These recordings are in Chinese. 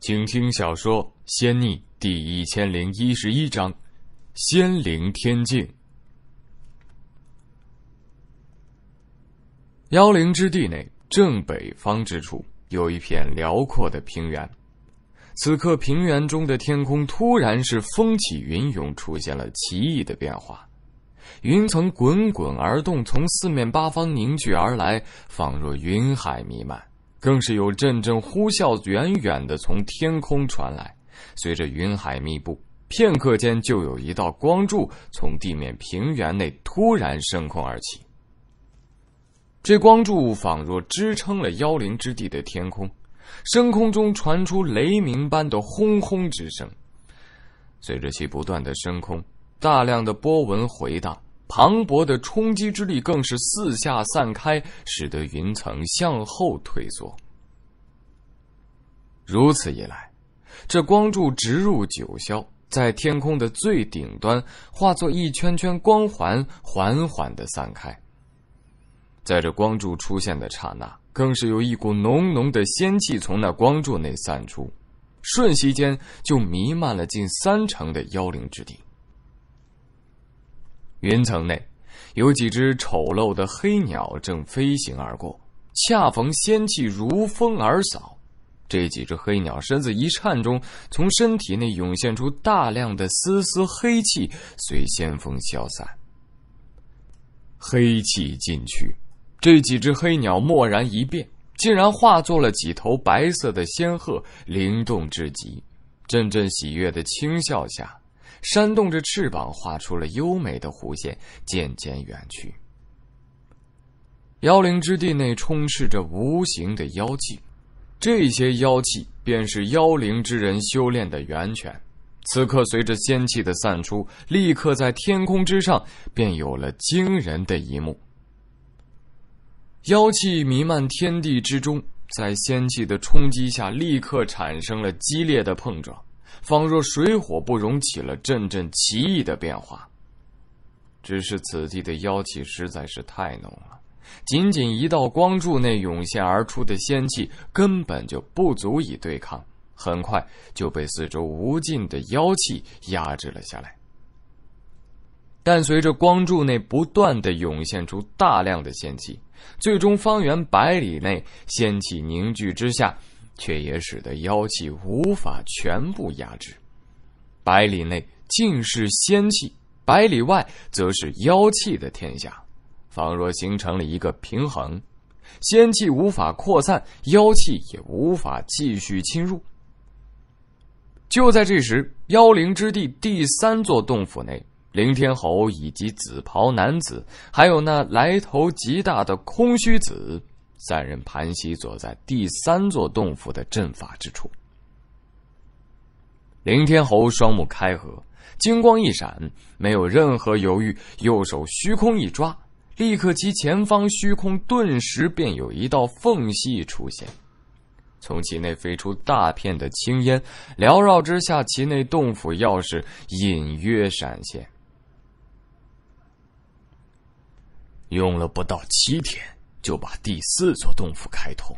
请听小说《仙逆》第一千零一十一章《仙灵天境》。妖灵之地内正北方之处有一片辽阔的平原，此刻平原中的天空突然是风起云涌，出现了奇异的变化，云层滚滚而动，从四面八方凝聚而来，仿若云海弥漫。更是有阵阵呼啸远远的从天空传来，随着云海密布，片刻间就有一道光柱从地面平原内突然升空而起。这光柱仿若支撑了妖灵之地的天空，升空中传出雷鸣般的轰轰之声，随着其不断的升空，大量的波纹回荡。磅礴的冲击之力更是四下散开，使得云层向后退缩。如此一来，这光柱直入九霄，在天空的最顶端化作一圈圈光环，缓缓的散开。在这光柱出现的刹那，更是有一股浓浓的仙气从那光柱内散出，瞬息间就弥漫了近三成的妖灵之地。云层内，有几只丑陋的黑鸟正飞行而过，恰逢仙气如风而扫，这几只黑鸟身子一颤中，从身体内涌现出大量的丝丝黑气，随仙风消散。黑气尽去，这几只黑鸟蓦然一变，竟然化作了几头白色的仙鹤，灵动至极，阵阵喜悦的轻笑下。扇动着翅膀，画出了优美的弧线，渐渐远去。妖灵之地内充斥着无形的妖气，这些妖气便是妖灵之人修炼的源泉。此刻，随着仙气的散出，立刻在天空之上便有了惊人的一幕：妖气弥漫天地之中，在仙气的冲击下，立刻产生了激烈的碰撞。仿若水火不容，起了阵阵奇异的变化。只是此地的妖气实在是太浓了，仅仅一道光柱内涌现而出的仙气根本就不足以对抗，很快就被四周无尽的妖气压制了下来。但随着光柱内不断的涌现出大量的仙气，最终方圆百里内仙气凝聚之下。却也使得妖气无法全部压制，百里内尽是仙气，百里外则是妖气的天下，仿若形成了一个平衡，仙气无法扩散，妖气也无法继续侵入。就在这时，妖灵之地第三座洞府内，凌天侯以及紫袍男子，还有那来头极大的空虚子。三人盘膝坐在第三座洞府的阵法之处。凌天侯双目开合，金光一闪，没有任何犹豫，右手虚空一抓，立刻其前方虚空顿时便有一道缝隙出现，从其内飞出大片的青烟，缭绕之下，其内洞府钥匙隐约闪现。用了不到七天。就把第四座洞府开通。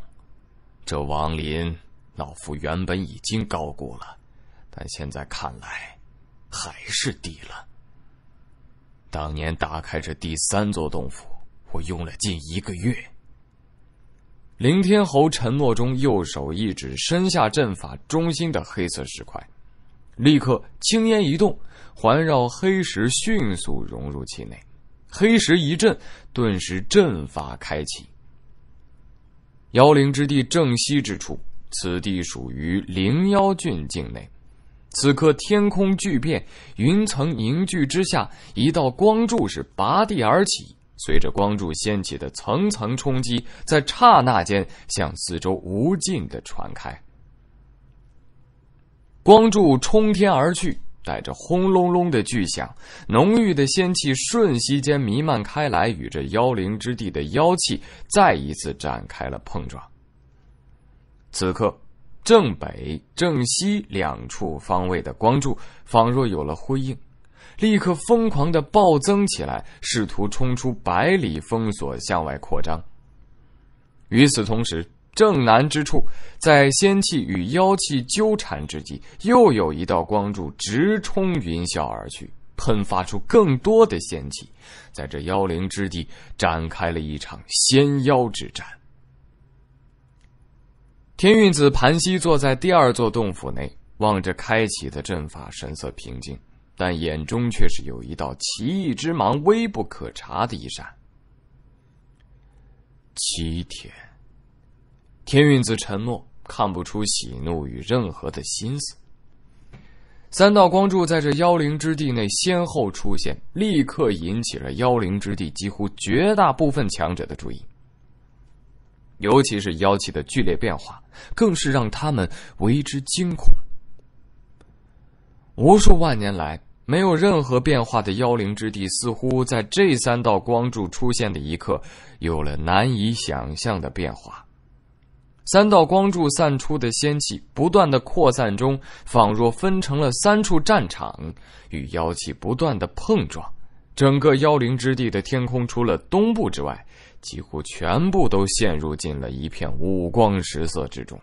这王林，老夫原本已经高估了，但现在看来，还是低了。当年打开这第三座洞府，我用了近一个月。凌天侯沉默中，右手一指身下阵法中心的黑色石块，立刻青烟一动，环绕黑石迅速融入其内。黑石一震，顿时阵法开启。妖灵之地正西之处，此地属于灵妖郡境内。此刻天空巨变，云层凝聚之下，一道光柱是拔地而起。随着光柱掀起的层层冲击，在刹那间向四周无尽的传开。光柱冲天而去。带着轰隆隆的巨响，浓郁的仙气瞬息间弥漫开来，与这妖灵之地的妖气再一次展开了碰撞。此刻，正北、正西两处方位的光柱仿若有了呼应，立刻疯狂的暴增起来，试图冲出百里封锁，向外扩张。与此同时，正南之处，在仙气与妖气纠缠之际，又有一道光柱直冲云霄而去，喷发出更多的仙气，在这妖灵之地展开了一场仙妖之战。天运子盘膝坐在第二座洞府内，望着开启的阵法，神色平静，但眼中却是有一道奇异之芒，微不可察的一闪。七天。天运子沉默，看不出喜怒与任何的心思。三道光柱在这妖灵之地内先后出现，立刻引起了妖灵之地几乎绝大部分强者的注意。尤其是妖气的剧烈变化，更是让他们为之惊恐。无数万年来没有任何变化的妖灵之地，似乎在这三道光柱出现的一刻，有了难以想象的变化。三道光柱散出的仙气不断的扩散中，仿若分成了三处战场，与妖气不断的碰撞。整个妖灵之地的天空，除了东部之外，几乎全部都陷入进了一片五光十色之中。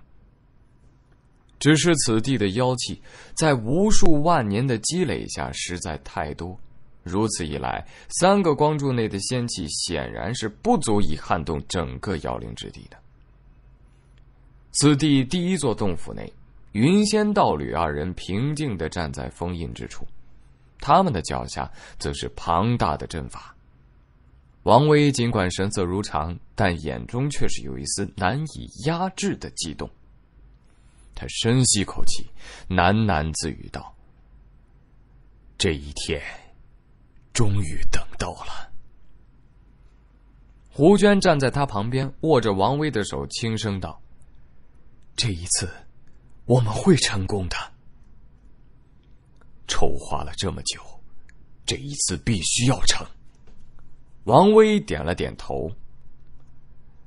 只是此地的妖气，在无数万年的积累下实在太多，如此一来，三个光柱内的仙气显然是不足以撼动整个妖灵之地的。此地第一座洞府内，云仙道侣二人平静的站在封印之处，他们的脚下则是庞大的阵法。王威尽管神色如常，但眼中却是有一丝难以压制的激动。他深吸口气，喃喃自语道：“这一天，终于等到了。”胡娟站在他旁边，握着王威的手，轻声道。这一次，我们会成功的。筹划了这么久，这一次必须要成。王威点了点头，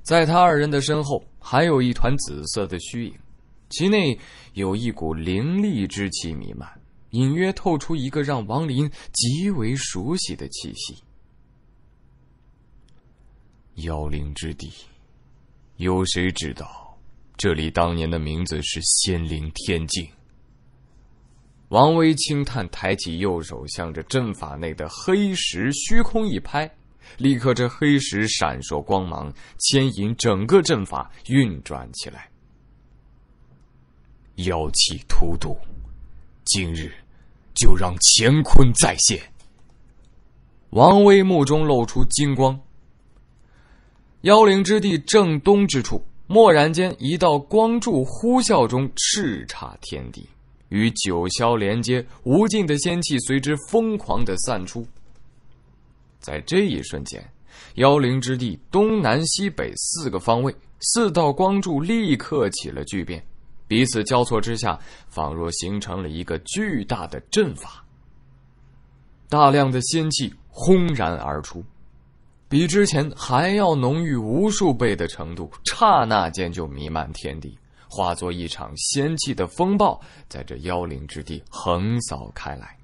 在他二人的身后，还有一团紫色的虚影，其内有一股凌厉之气弥漫，隐约透出一个让王林极为熟悉的气息。妖灵之地，有谁知道？这里当年的名字是仙灵天境。王威轻叹，抬起右手，向着阵法内的黑石虚空一拍，立刻这黑石闪烁光芒，牵引整个阵法运转起来。妖气突毒，今日就让乾坤再现。王威目中露出金光，妖灵之地正东之处。蓦然间，一道光柱呼啸中叱咤天地，与九霄连接，无尽的仙气随之疯狂的散出。在这一瞬间，妖灵之地东南西北四个方位，四道光柱立刻起了巨变，彼此交错之下，仿若形成了一个巨大的阵法。大量的仙气轰然而出。比之前还要浓郁无数倍的程度，刹那间就弥漫天地，化作一场仙气的风暴，在这妖灵之地横扫开来。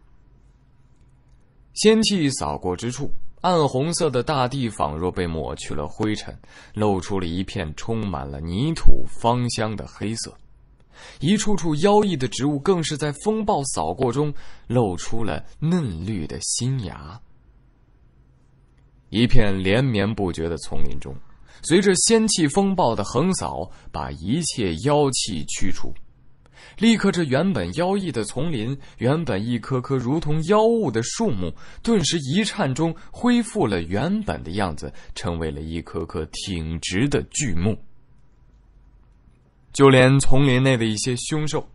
仙气扫过之处，暗红色的大地仿若被抹去了灰尘，露出了一片充满了泥土芳香的黑色。一处处妖异的植物更是在风暴扫过中露出了嫩绿的新芽。一片连绵不绝的丛林中，随着仙气风暴的横扫，把一切妖气驱除。立刻，这原本妖异的丛林，原本一棵棵如同妖物的树木，顿时一颤中恢复了原本的样子，成为了一棵棵挺直的巨木。就连丛林内的一些凶兽，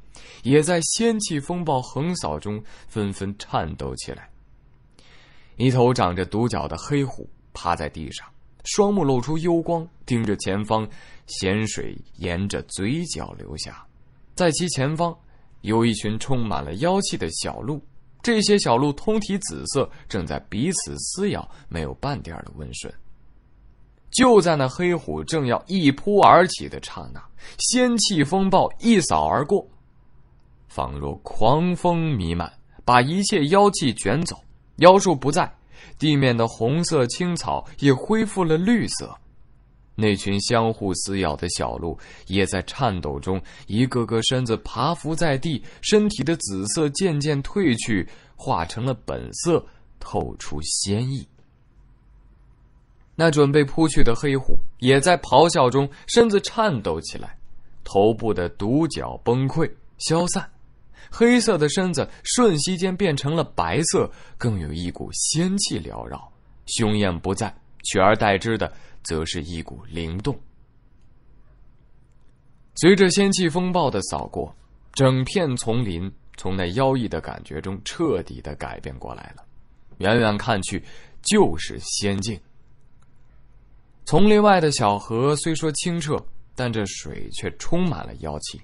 也在仙气风暴横扫中纷纷颤抖起来。一头长着独角的黑虎趴在地上，双目露出幽光，盯着前方。咸水沿着嘴角流下，在其前方，有一群充满了妖气的小鹿。这些小鹿通体紫色，正在彼此撕咬，没有半点的温顺。就在那黑虎正要一扑而起的刹那，仙气风暴一扫而过，仿若狂风弥漫，把一切妖气卷走。妖术不在，地面的红色青草也恢复了绿色。那群相互撕咬的小鹿也在颤抖中，一个个身子爬伏在地，身体的紫色渐渐褪去，化成了本色，透出仙意。那准备扑去的黑虎也在咆哮中，身子颤抖起来，头部的独角崩溃消散。黑色的身子瞬息间变成了白色，更有一股仙气缭绕，凶焰不在，取而代之的则是一股灵动。随着仙气风暴的扫过，整片丛林从那妖异的感觉中彻底的改变过来了，远远看去就是仙境。丛林外的小河虽说清澈，但这水却充满了妖气。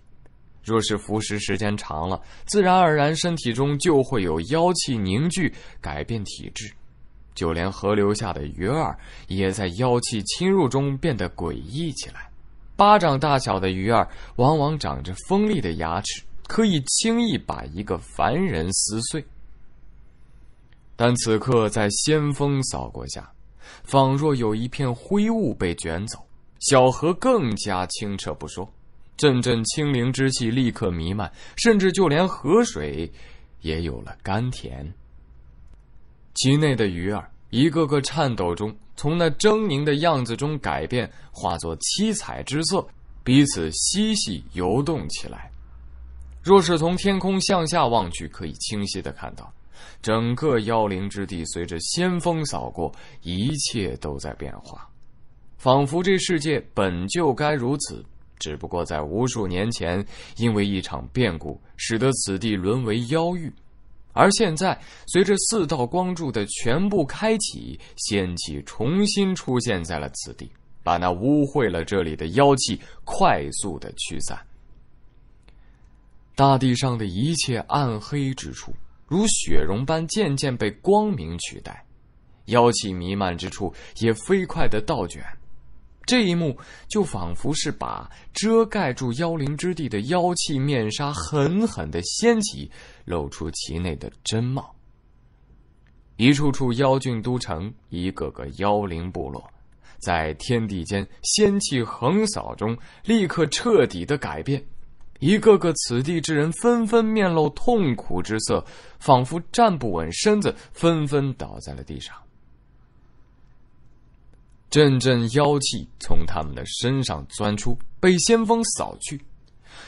若是服食时间长了，自然而然身体中就会有妖气凝聚，改变体质。就连河流下的鱼儿也在妖气侵入中变得诡异起来。巴掌大小的鱼儿往往长着锋利的牙齿，可以轻易把一个凡人撕碎。但此刻在仙风扫过下，仿若有一片灰雾被卷走，小河更加清澈不说。阵阵清灵之气立刻弥漫，甚至就连河水也有了甘甜。其内的鱼儿一个个颤抖中，从那狰狞的样子中改变，化作七彩之色，彼此嬉戏游动起来。若是从天空向下望去，可以清晰的看到，整个妖灵之地随着仙风扫过，一切都在变化，仿佛这世界本就该如此。只不过在无数年前，因为一场变故，使得此地沦为妖域。而现在，随着四道光柱的全部开启，仙气重新出现在了此地，把那污秽了这里的妖气快速的驱散。大地上的一切暗黑之处，如雪融般渐渐被光明取代，妖气弥漫之处也飞快的倒卷。这一幕就仿佛是把遮盖住妖灵之地的妖气面纱狠狠的掀起，露出其内的真貌。一处处妖郡都城，一个个妖灵部落，在天地间仙气横扫中，立刻彻底的改变。一个个此地之人纷纷面露痛苦之色，仿佛站不稳身子，纷纷倒在了地上。阵阵妖气从他们的身上钻出，被仙风扫去。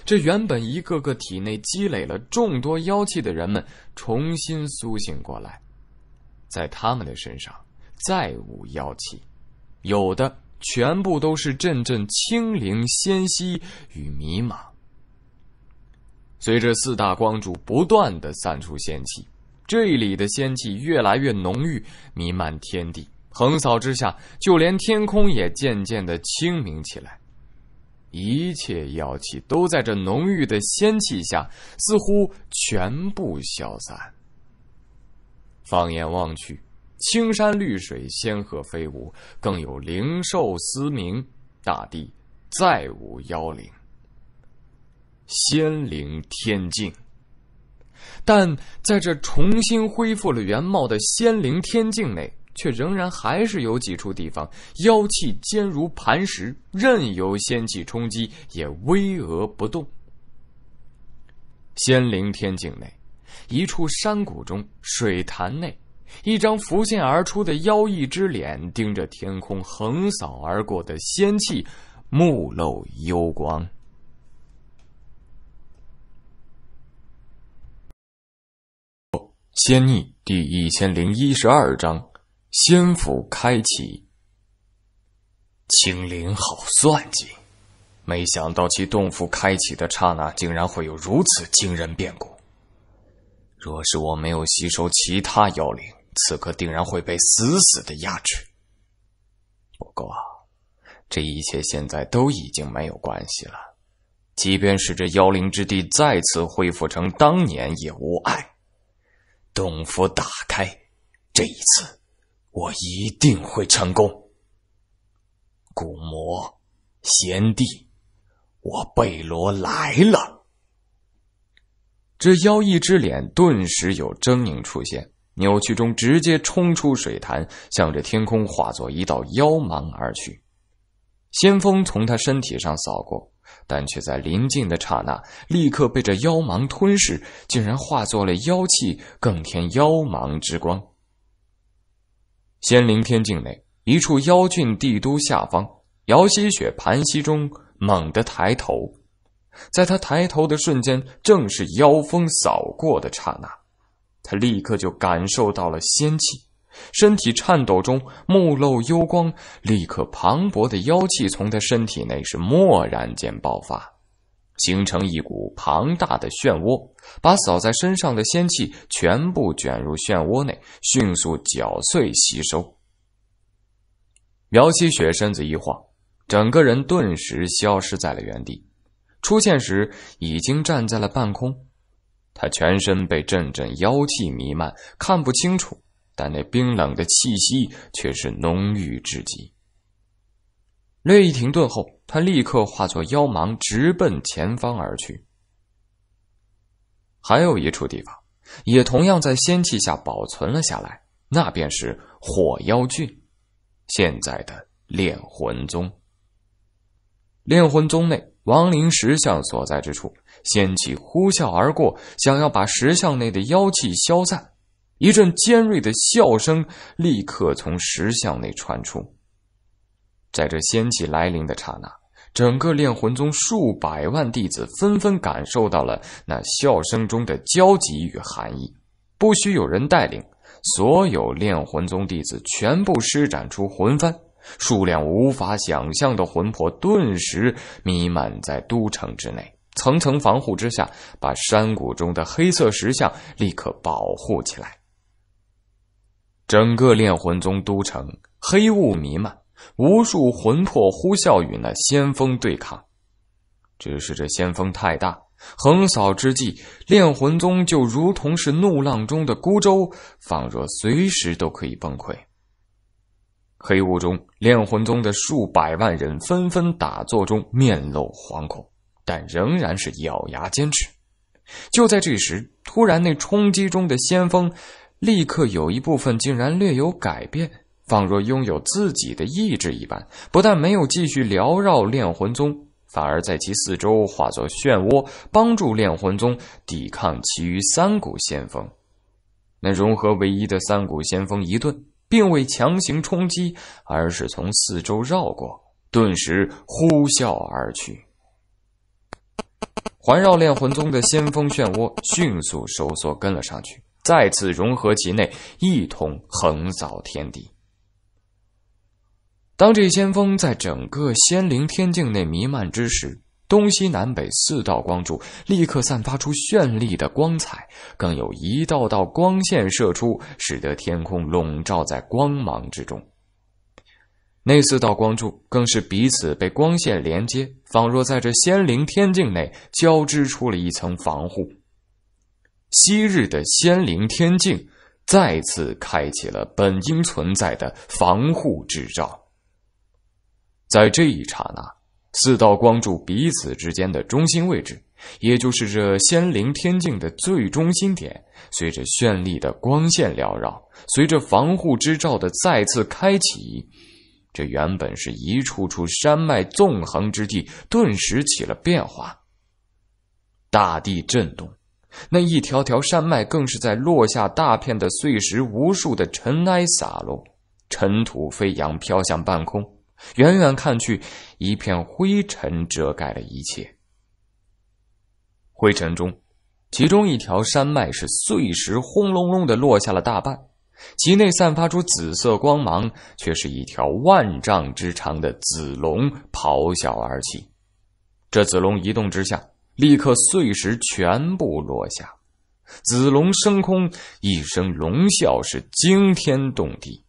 这原本一个个体内积累了众多妖气的人们，重新苏醒过来，在他们的身上再无妖气，有的全部都是阵阵清灵、纤息与迷茫。随着四大光柱不断的散出仙气，这里的仙气越来越浓郁，弥漫天地。横扫之下，就连天空也渐渐的清明起来，一切妖气都在这浓郁的仙气下，似乎全部消散。放眼望去，青山绿水，仙鹤飞舞，更有灵兽嘶鸣，大地再无妖灵。仙灵天境，但在这重新恢复了原貌的仙灵天境内。却仍然还是有几处地方妖气坚如磐石，任由仙气冲击也巍峨不动。仙灵天境内，一处山谷中水潭内，一张浮现而出的妖异之脸盯着天空横扫而过的仙气，目露幽光。《仙逆》第一千零一十二章。仙府开启，青灵好算计。没想到其洞府开启的刹那，竟然会有如此惊人变故。若是我没有吸收其他妖灵，此刻定然会被死死的压制。不过，这一切现在都已经没有关系了。即便是这妖灵之地再次恢复成当年，也无碍。洞府打开，这一次。我一定会成功，古魔先帝，我贝罗来了！这妖异之脸顿时有狰狞出现，扭曲中直接冲出水潭，向着天空化作一道妖芒而去。仙风从他身体上扫过，但却在临近的刹那，立刻被这妖芒吞噬，竟然化作了妖气，更添妖芒之光。仙灵天境内一处妖郡帝都下方，姚希雪盘膝中猛地抬头，在他抬头的瞬间，正是妖风扫过的刹那，他立刻就感受到了仙气，身体颤抖中，目露幽光，立刻磅礴的妖气从他身体内是蓦然间爆发。形成一股庞大的漩涡，把扫在身上的仙气全部卷入漩涡内，迅速搅碎吸收。苗希雪身子一晃，整个人顿时消失在了原地，出现时已经站在了半空。她全身被阵阵妖气弥漫，看不清楚，但那冰冷的气息却是浓郁至极。略一停顿后。他立刻化作妖芒，直奔前方而去。还有一处地方，也同样在仙气下保存了下来，那便是火妖郡，现在的炼魂宗。炼魂宗内亡灵石像所在之处，仙气呼啸而过，想要把石像内的妖气消散。一阵尖锐的笑声立刻从石像内传出，在这仙气来临的刹那。整个炼魂宗数百万弟子纷纷感受到了那笑声中的焦急与寒意，不需有人带领，所有炼魂宗弟子全部施展出魂幡，数量无法想象的魂魄顿时弥漫在都城之内，层层防护之下，把山谷中的黑色石像立刻保护起来。整个炼魂宗都城黑雾弥漫。无数魂魄呼啸与那先锋对抗，只是这先锋太大，横扫之际，炼魂宗就如同是怒浪中的孤舟，仿若随时都可以崩溃。黑雾中，炼魂宗的数百万人纷纷打坐中，面露惶恐，但仍然是咬牙坚持。就在这时，突然那冲击中的先锋，立刻有一部分竟然略有改变。仿若拥有自己的意志一般，不但没有继续缭绕炼魂宗，反而在其四周化作漩涡，帮助炼魂宗抵抗其余三股先锋。那融合唯一的三股先锋一顿，并未强行冲击，而是从四周绕过，顿时呼啸而去。环绕炼魂宗的先锋漩涡迅速收缩，跟了上去，再次融合其内，一同横扫天地。当这仙风在整个仙灵天境内弥漫之时，东西南北四道光柱立刻散发出绚丽的光彩，更有一道道光线射出，使得天空笼罩在光芒之中。那四道光柱更是彼此被光线连接，仿若在这仙灵天境内交织出了一层防护。昔日的仙灵天境再次开启了本应存在的防护之罩。在这一刹那，四道光柱彼此之间的中心位置，也就是这仙灵天境的最中心点，随着绚丽的光线缭绕，随着防护之罩的再次开启，这原本是一处处山脉纵横之地，顿时起了变化。大地震动，那一条条山脉更是在落下大片的碎石，无数的尘埃洒落，尘土飞扬，飘向半空。远远看去，一片灰尘遮盖了一切。灰尘中，其中一条山脉是碎石轰隆隆的落下了大半，其内散发出紫色光芒，却是一条万丈之长的紫龙咆哮而起。这紫龙一动之下，立刻碎石全部落下。紫龙升空，一声龙啸是惊天动地。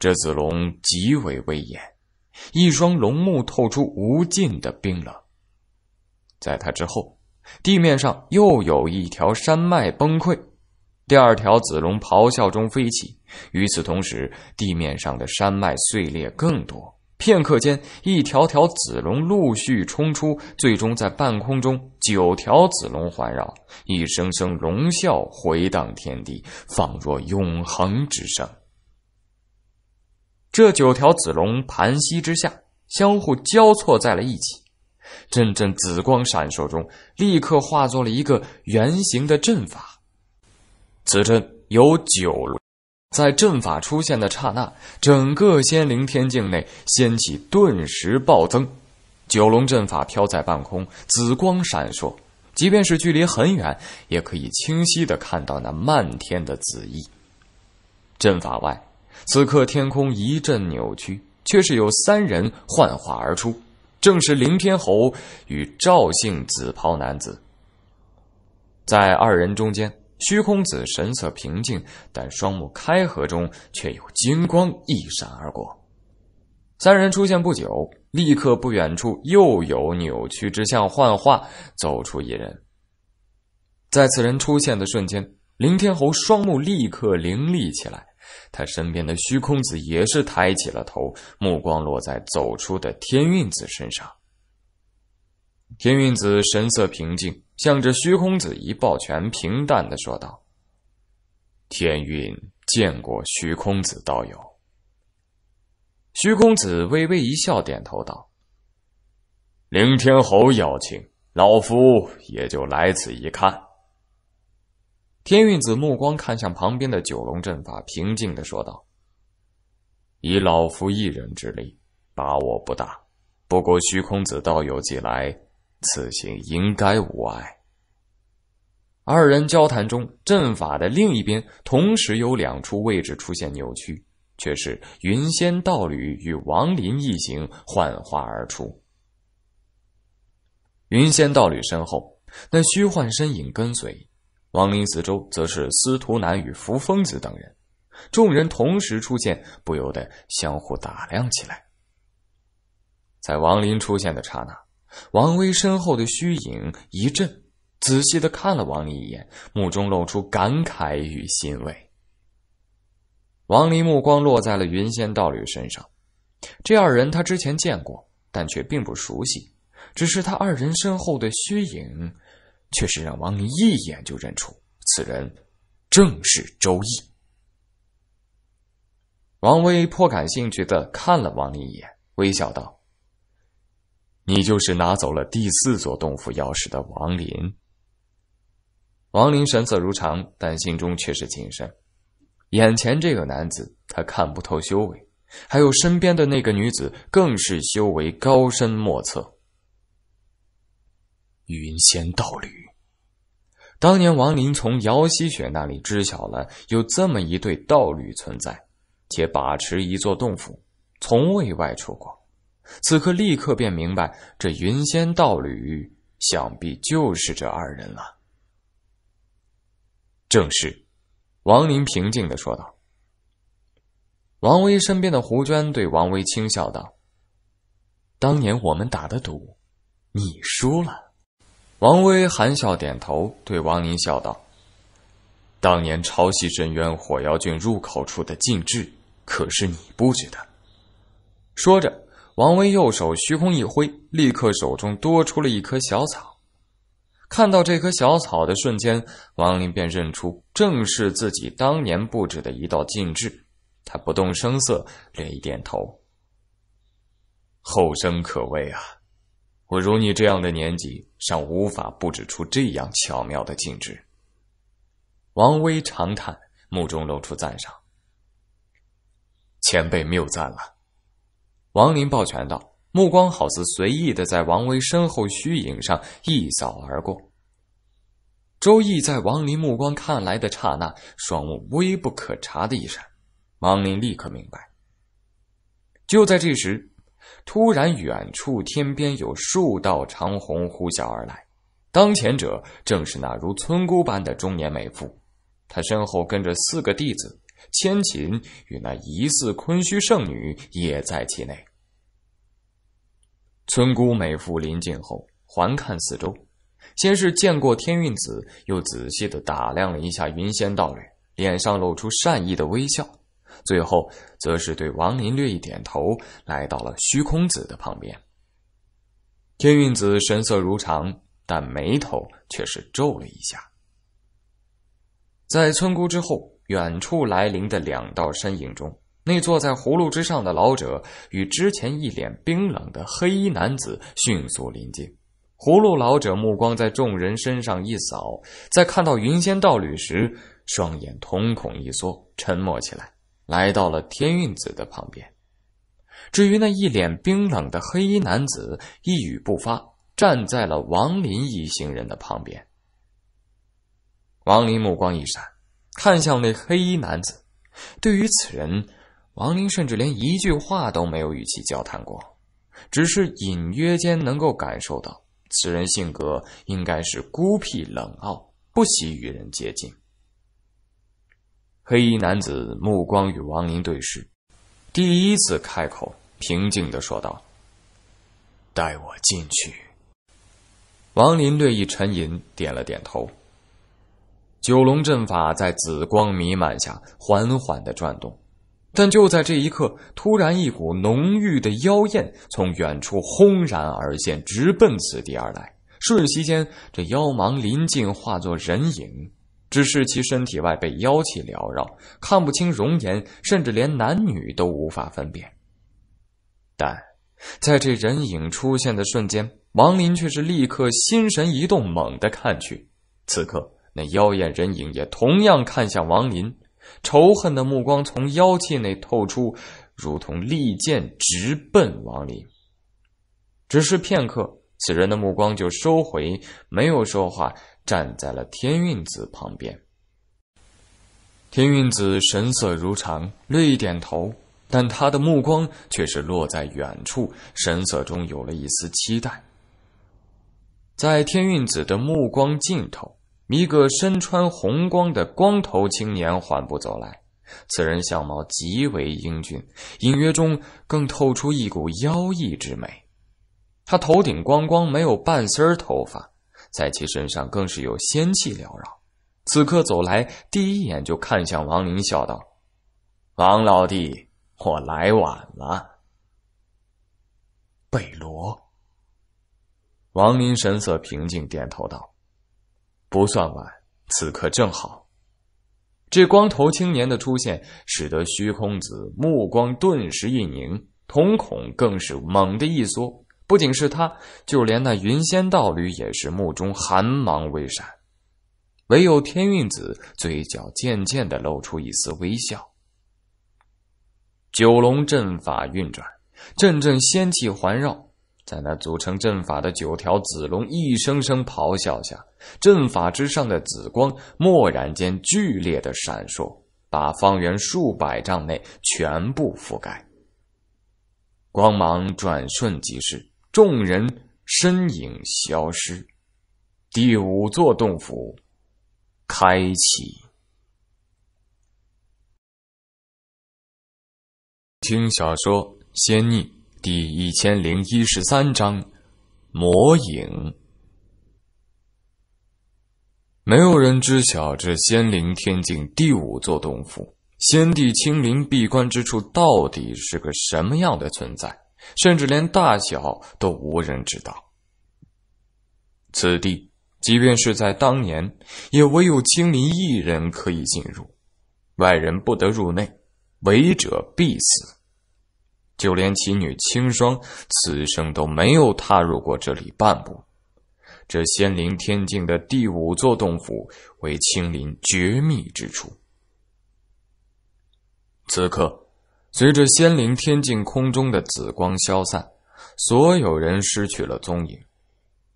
这子龙极为威严，一双龙目透出无尽的冰冷。在他之后，地面上又有一条山脉崩溃，第二条子龙咆哮中飞起。与此同时，地面上的山脉碎裂更多。片刻间，一条条子龙陆续冲出，最终在半空中，九条子龙环绕，一声声龙啸回荡天地，仿若永恒之声。这九条紫龙盘膝之下，相互交错在了一起，阵阵紫光闪烁中，立刻化作了一个圆形的阵法。此阵有九龙，在阵法出现的刹那，整个仙灵天境内仙气顿时暴增。九龙阵法飘在半空，紫光闪烁，即便是距离很远，也可以清晰的看到那漫天的紫翼。阵法外。此刻天空一阵扭曲，却是有三人幻化而出，正是凌天侯与赵姓紫袍男子。在二人中间，虚空子神色平静，但双目开合中却有金光一闪而过。三人出现不久，立刻不远处又有扭曲之象幻化走出一人。在此人出现的瞬间，凌天侯双目立刻凌厉起来。他身边的虚空子也是抬起了头，目光落在走出的天运子身上。天运子神色平静，向着虚空子一抱拳，平淡的说道：“天运见过虚空子道友。”虚空子微微一笑，点头道：“凌天侯邀请，老夫也就来此一看。”天运子目光看向旁边的九龙阵法，平静的说道：“以老夫一人之力，把握不大。不过虚空子道友几来，此行应该无碍。”二人交谈中，阵法的另一边同时有两处位置出现扭曲，却是云仙道侣与王林一行幻化而出。云仙道侣身后，那虚幻身影跟随。王林四周则是司徒南与扶风子等人，众人同时出现，不由得相互打量起来。在王林出现的刹那，王威身后的虚影一震，仔细的看了王林一眼，目中露出感慨与欣慰。王林目光落在了云仙道侣身上，这二人他之前见过，但却并不熟悉，只是他二人身后的虚影。却是让王林一眼就认出此人，正是周易。王威颇感兴趣的看了王林一眼，微笑道：“你就是拿走了第四座洞府钥匙的王林。”王林神色如常，但心中却是谨慎。眼前这个男子，他看不透修为；，还有身边的那个女子，更是修为高深莫测。云仙道侣，当年王林从姚希雪那里知晓了有这么一对道侣存在，且把持一座洞府，从未外出过。此刻立刻便明白，这云仙道侣想必就是这二人了。正是，王林平静的说道。王威身边的胡娟对王威轻笑道：“当年我们打的赌，你输了。”王威含笑点头，对王林笑道：“当年潮汐深渊火妖郡入口处的禁制，可是你布置的。”说着，王威右手虚空一挥，立刻手中多出了一棵小草。看到这棵小草的瞬间，王林便认出，正是自己当年布置的一道禁制。他不动声色，连一点头：“后生可畏啊！”我如你这样的年纪，尚无法布置出这样巧妙的禁制。王威长叹，目中露出赞赏。前辈谬赞了。王林抱拳道，目光好似随意的在王威身后虚影上一扫而过。周易在王林目光看来的刹那，双目微不可察的一闪，王林立刻明白。就在这时。突然，远处天边有数道长虹呼啸而来。当前者正是那如村姑般的中年美妇，她身后跟着四个弟子，千琴与那疑似昆虚圣女也在其内。村姑美妇临近后，环看四周，先是见过天运子，又仔细的打量了一下云仙道侣，脸上露出善意的微笑。最后，则是对王林略一点头，来到了虚空子的旁边。天运子神色如常，但眉头却是皱了一下。在村姑之后，远处来临的两道身影中，那坐在葫芦之上的老者与之前一脸冰冷的黑衣男子迅速临近。葫芦老者目光在众人身上一扫，在看到云仙道侣时，双眼瞳孔一缩，沉默起来。来到了天运子的旁边，至于那一脸冰冷的黑衣男子，一语不发，站在了王林一行人的旁边。王林目光一闪，看向那黑衣男子。对于此人，王林甚至连一句话都没有与其交谈过，只是隐约间能够感受到此人性格应该是孤僻冷傲，不喜与人接近。黑衣男子目光与王林对视，第一次开口，平静的说道：“带我进去。”王林略一沉吟，点了点头。九龙阵法在紫光弥漫下缓缓的转动，但就在这一刻，突然一股浓郁的妖艳从远处轰然而现，直奔此地而来。瞬息间，这妖芒临近，化作人影。只是其身体外被妖气缭绕，看不清容颜，甚至连男女都无法分辨。但在这人影出现的瞬间，王林却是立刻心神一动，猛的看去。此刻，那妖艳人影也同样看向王林，仇恨的目光从妖气内透出，如同利剑直奔王林。只是片刻，此人的目光就收回，没有说话。站在了天运子旁边，天运子神色如常，略一点头，但他的目光却是落在远处，神色中有了一丝期待。在天运子的目光尽头，一个身穿红光的光头青年缓步走来，此人相貌极为英俊，隐约中更透出一股妖异之美。他头顶光光，没有半丝头发。在其身上更是有仙气缭绕，此刻走来，第一眼就看向王林，笑道：“王老弟，我来晚了。”贝罗。王林神色平静，点头道：“不算晚，此刻正好。”这光头青年的出现，使得虚空子目光顿时一凝，瞳孔更是猛地一缩。不仅是他，就连那云仙道侣也是目中寒芒微闪，唯有天运子嘴角渐渐的露出一丝微笑。九龙阵法运转，阵阵仙气环绕，在那组成阵法的九条紫龙一声声咆哮下，阵法之上的紫光蓦然间剧烈的闪烁，把方圆数百丈内全部覆盖。光芒转瞬即逝。众人身影消失，第五座洞府开启。听小说《仙逆》第一千零一十三章《魔影》。没有人知晓这仙灵天境第五座洞府，先帝亲临闭关之处，到底是个什么样的存在。甚至连大小都无人知道。此地，即便是在当年，也唯有青林一人可以进入，外人不得入内，违者必死。就连其女青霜，此生都没有踏入过这里半步。这仙灵天境的第五座洞府，为青林绝密之处。此刻。随着仙灵天境空中的紫光消散，所有人失去了踪影。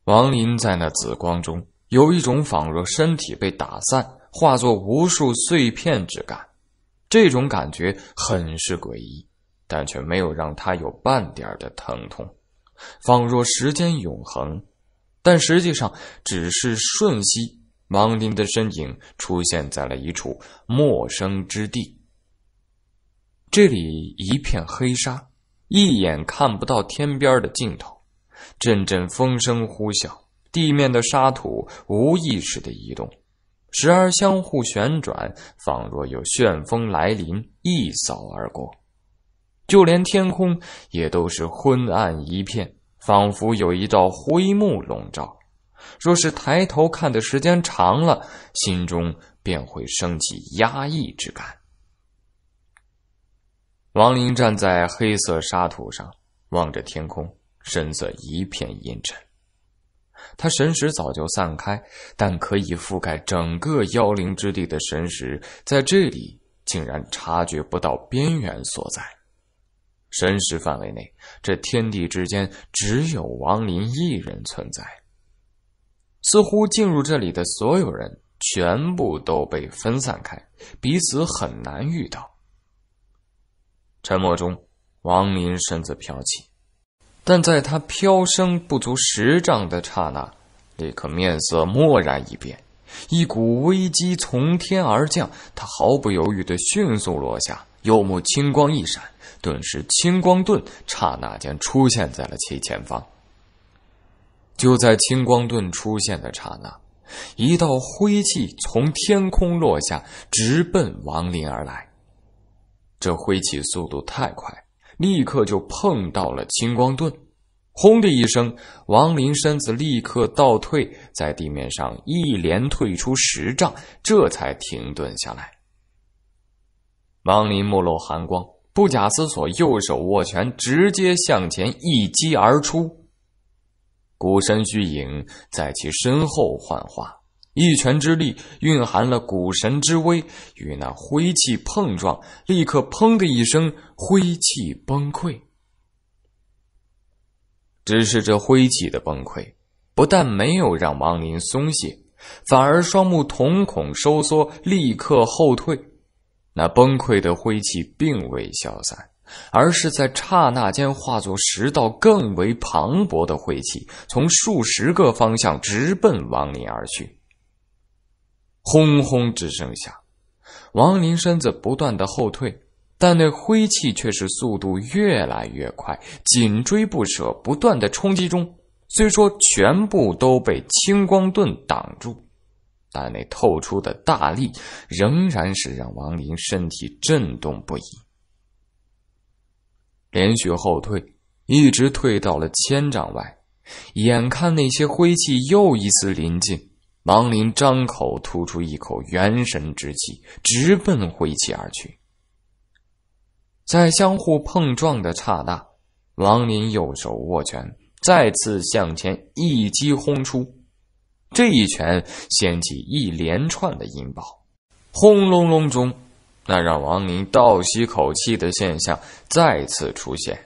王林在那紫光中有一种仿若身体被打散，化作无数碎片之感。这种感觉很是诡异，但却没有让他有半点的疼痛，仿若时间永恒，但实际上只是瞬息。王林的身影出现在了一处陌生之地。这里一片黑沙，一眼看不到天边的尽头。阵阵风声呼啸，地面的沙土无意识的移动，时而相互旋转，仿若有旋风来临，一扫而过。就连天空也都是昏暗一片，仿佛有一道灰幕笼罩。若是抬头看的时间长了，心中便会升起压抑之感。王林站在黑色沙土上，望着天空，神色一片阴沉。他神识早就散开，但可以覆盖整个妖灵之地的神识，在这里竟然察觉不到边缘所在。神识范围内，这天地之间只有王林一人存在。似乎进入这里的所有人，全部都被分散开，彼此很难遇到。沉默中，王林身子飘起，但在他飘升不足十丈的刹那，立刻面色蓦然一变，一股危机从天而降，他毫不犹豫地迅速落下，右目青光一闪，顿时青光盾刹那间出现在了其前方。就在青光盾出现的刹那，一道灰气从天空落下，直奔王林而来。这挥起速度太快，立刻就碰到了青光盾，轰的一声，王林身子立刻倒退，在地面上一连退出十丈，这才停顿下来。王林目露寒光，不假思索，右手握拳，直接向前一击而出，孤身虚影在其身后幻化。一拳之力蕴含了古神之威，与那灰气碰撞，立刻“砰”的一声，灰气崩溃。只是这灰气的崩溃，不但没有让王林松懈，反而双目瞳孔收缩，立刻后退。那崩溃的灰气并未消散，而是在刹那间化作十道更为磅礴的灰气，从数十个方向直奔王林而去。轰轰之声下，王林身子不断的后退，但那灰气却是速度越来越快，紧追不舍，不断的冲击中，虽说全部都被青光盾挡住，但那透出的大力仍然是让王林身体震动不已。连续后退，一直退到了千丈外，眼看那些灰气又一次临近。王林张口吐出一口元神之气，直奔灰气而去。在相互碰撞的刹那，王林右手握拳，再次向前一击轰出。这一拳掀起一连串的音爆，轰隆隆中，那让王林倒吸口气的现象再次出现，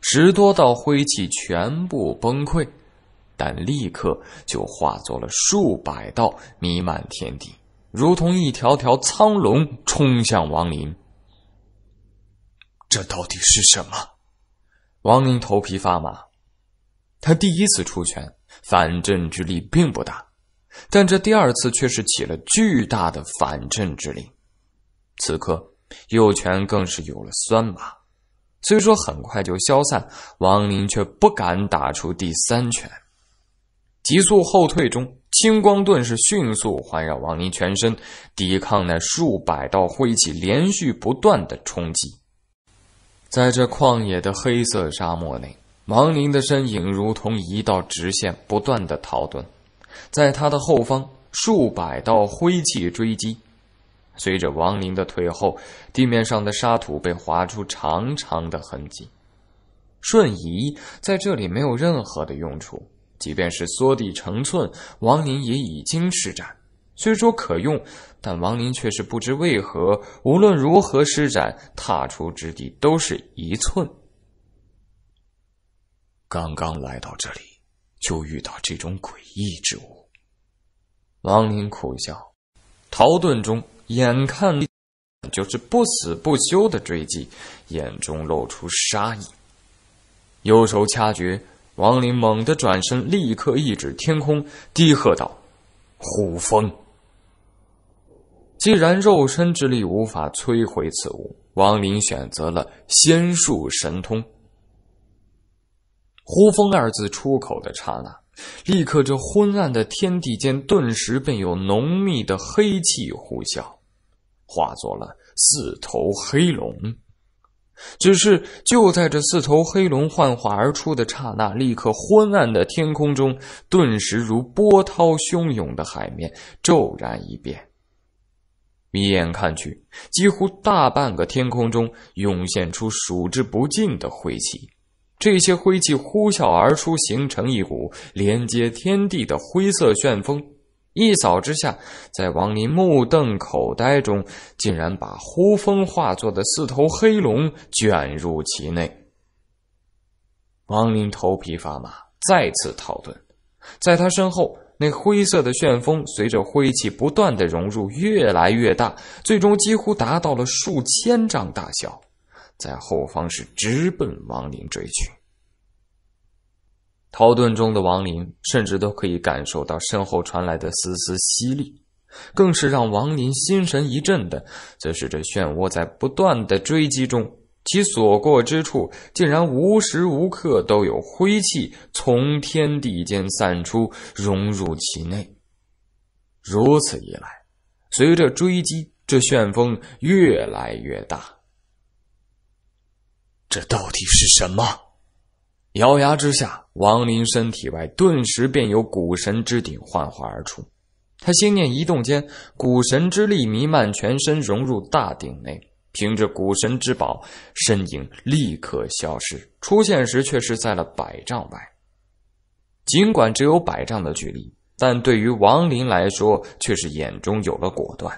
十多道灰气全部崩溃。但立刻就化作了数百道，弥漫天地，如同一条条苍龙冲向王林。这到底是什么？王林头皮发麻。他第一次出拳，反震之力并不大，但这第二次却是起了巨大的反震之力。此刻右拳更是有了酸麻，虽说很快就消散，王林却不敢打出第三拳。急速后退中，青光盾是迅速环绕王林全身，抵抗那数百道灰气连续不断的冲击。在这旷野的黑色沙漠内，王林的身影如同一道直线，不断的逃遁。在他的后方，数百道灰气追击。随着王林的退后，地面上的沙土被划出长长的痕迹。瞬移在这里没有任何的用处。即便是缩地成寸，王林也已经施展。虽说可用，但王林却是不知为何，无论如何施展，踏出之地都是一寸。刚刚来到这里，就遇到这种诡异之物，王林苦笑，逃遁中，眼看就是不死不休的追击，眼中露出杀意，右手掐诀。王林猛地转身，立刻一指天空，低喝道：“呼风！”既然肉身之力无法摧毁此物，王林选择了仙术神通。呼风二字出口的刹那，立刻这昏暗的天地间顿时便有浓密的黑气呼啸，化作了四头黑龙。只是，就在这四头黑龙幻化而出的刹那，立刻昏暗的天空中，顿时如波涛汹涌的海面骤然一变。一眼看去，几乎大半个天空中涌现出数之不尽的灰气，这些灰气呼啸而出，形成一股连接天地的灰色旋风。一扫之下，在王林目瞪口呆中，竟然把呼风化作的四头黑龙卷入其内。王林头皮发麻，再次逃遁。在他身后，那灰色的旋风随着灰气不断的融入，越来越大，最终几乎达到了数千丈大小，在后方是直奔王林追去。逃遁中的王林甚至都可以感受到身后传来的丝丝吸力，更是让王林心神一震的，则是这漩涡在不断的追击中，其所过之处竟然无时无刻都有灰气从天地间散出，融入其内。如此一来，随着追击，这旋风越来越大。这到底是什么？咬牙之下，王林身体外顿时便有古神之鼎幻化而出。他心念一动间，古神之力弥漫全身，融入大鼎内。凭着古神之宝，身影立刻消失。出现时却是在了百丈外。尽管只有百丈的距离，但对于王林来说，却是眼中有了果断。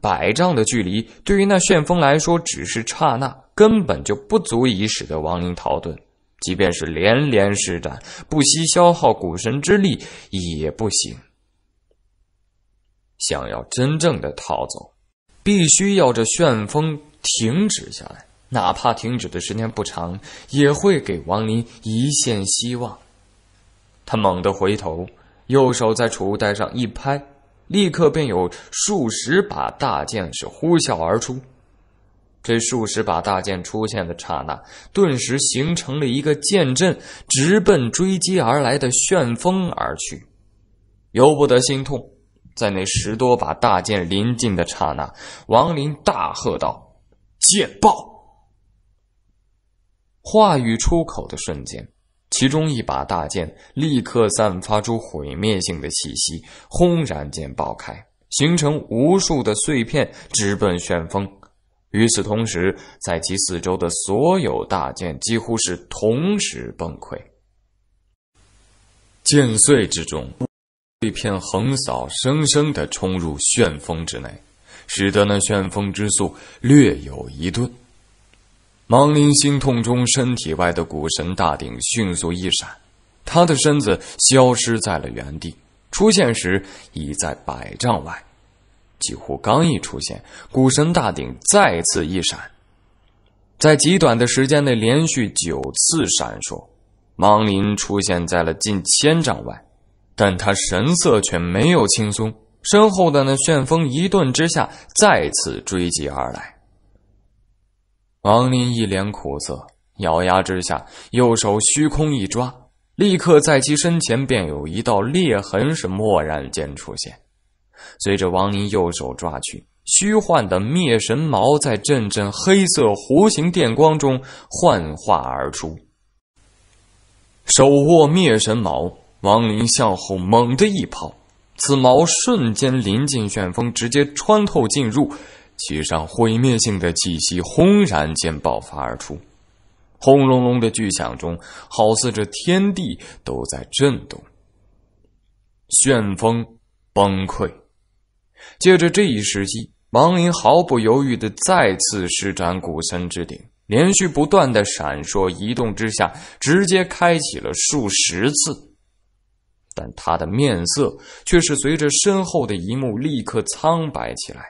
百丈的距离对于那旋风来说只是刹那，根本就不足以使得王林逃遁。即便是连连施展，不惜消耗股神之力也不行。想要真正的逃走，必须要这旋风停止下来，哪怕停止的时间不长，也会给王林一线希望。他猛地回头，右手在储物袋上一拍，立刻便有数十把大剑是呼啸而出。这数十把大剑出现的刹那，顿时形成了一个剑阵，直奔追击而来的旋风而去。由不得心痛，在那十多把大剑临近的刹那，王林大喝道：“剑爆！”话语出口的瞬间，其中一把大剑立刻散发出毁灭性的气息，轰然间爆开，形成无数的碎片，直奔旋风。与此同时，在其四周的所有大剑几乎是同时崩溃，剑碎之中，碎片横扫，生生的冲入旋风之内，使得那旋风之速略有一顿。芒林心痛中，身体外的古神大鼎迅速一闪，他的身子消失在了原地，出现时已在百丈外。几乎刚一出现，古神大鼎再次一闪，在极短的时间内连续九次闪烁。王林出现在了近千丈外，但他神色却没有轻松，身后的那旋风一顿之下，再次追击而来。王林一脸苦涩，咬牙之下，右手虚空一抓，立刻在其身前便有一道裂痕是蓦然间出现。随着王林右手抓去，虚幻的灭神矛在阵阵黑色弧形电光中幻化而出。手握灭神矛，王林向后猛地一抛，此矛瞬间临近旋风，直接穿透进入，其上毁灭性的气息轰然间爆发而出，轰隆隆的巨响中，好似这天地都在震动。旋风崩溃。借着这一时机，王林毫不犹豫地再次施展古森之顶，连续不断的闪烁移动之下，直接开启了数十次。但他的面色却是随着身后的一幕立刻苍白起来。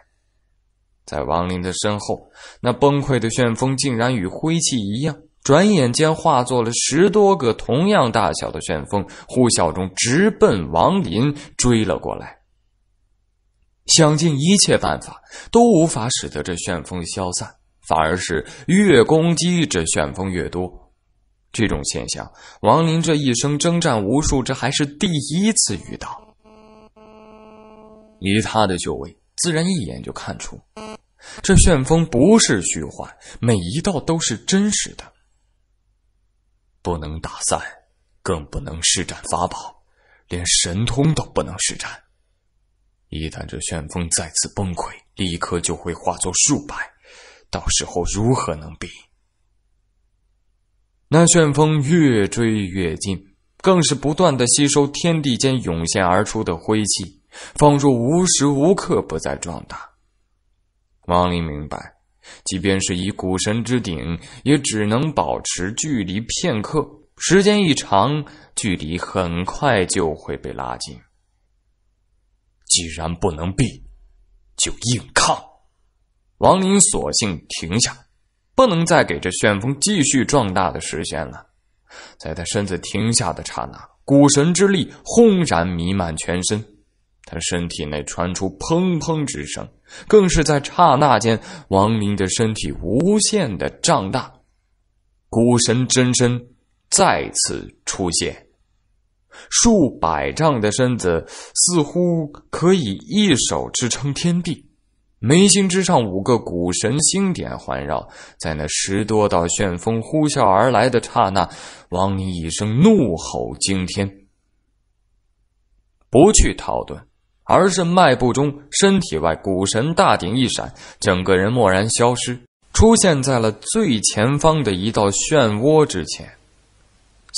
在王林的身后，那崩溃的旋风竟然与灰气一样，转眼间化作了十多个同样大小的旋风，呼啸中直奔王林追了过来。想尽一切办法都无法使得这旋风消散，反而是越攻击这旋风越多。这种现象，王林这一生征战无数，这还是第一次遇到。以他的修为，自然一眼就看出，这旋风不是虚幻，每一道都是真实的。不能打散，更不能施展法宝，连神通都不能施展。一旦这旋风再次崩溃，立刻就会化作数百，到时候如何能比？那旋风越追越近，更是不断的吸收天地间涌现而出的灰气，仿若无时无刻不在壮大。王林明白，即便是以古神之顶，也只能保持距离片刻，时间一长，距离很快就会被拉近。既然不能避，就硬抗。王林索性停下，不能再给这旋风继续壮大的时限了。在他身子停下的刹那，股神之力轰然弥漫全身，他身体内传出砰砰之声，更是在刹那间，王林的身体无限的胀大，股神真身再次出现。数百丈的身子似乎可以一手支撑天地，眉心之上五个古神星点环绕。在那十多道旋风呼啸而来的刹那，王林一声怒吼惊天，不去逃遁，而是迈步中，身体外古神大鼎一闪，整个人蓦然消失，出现在了最前方的一道漩涡之前。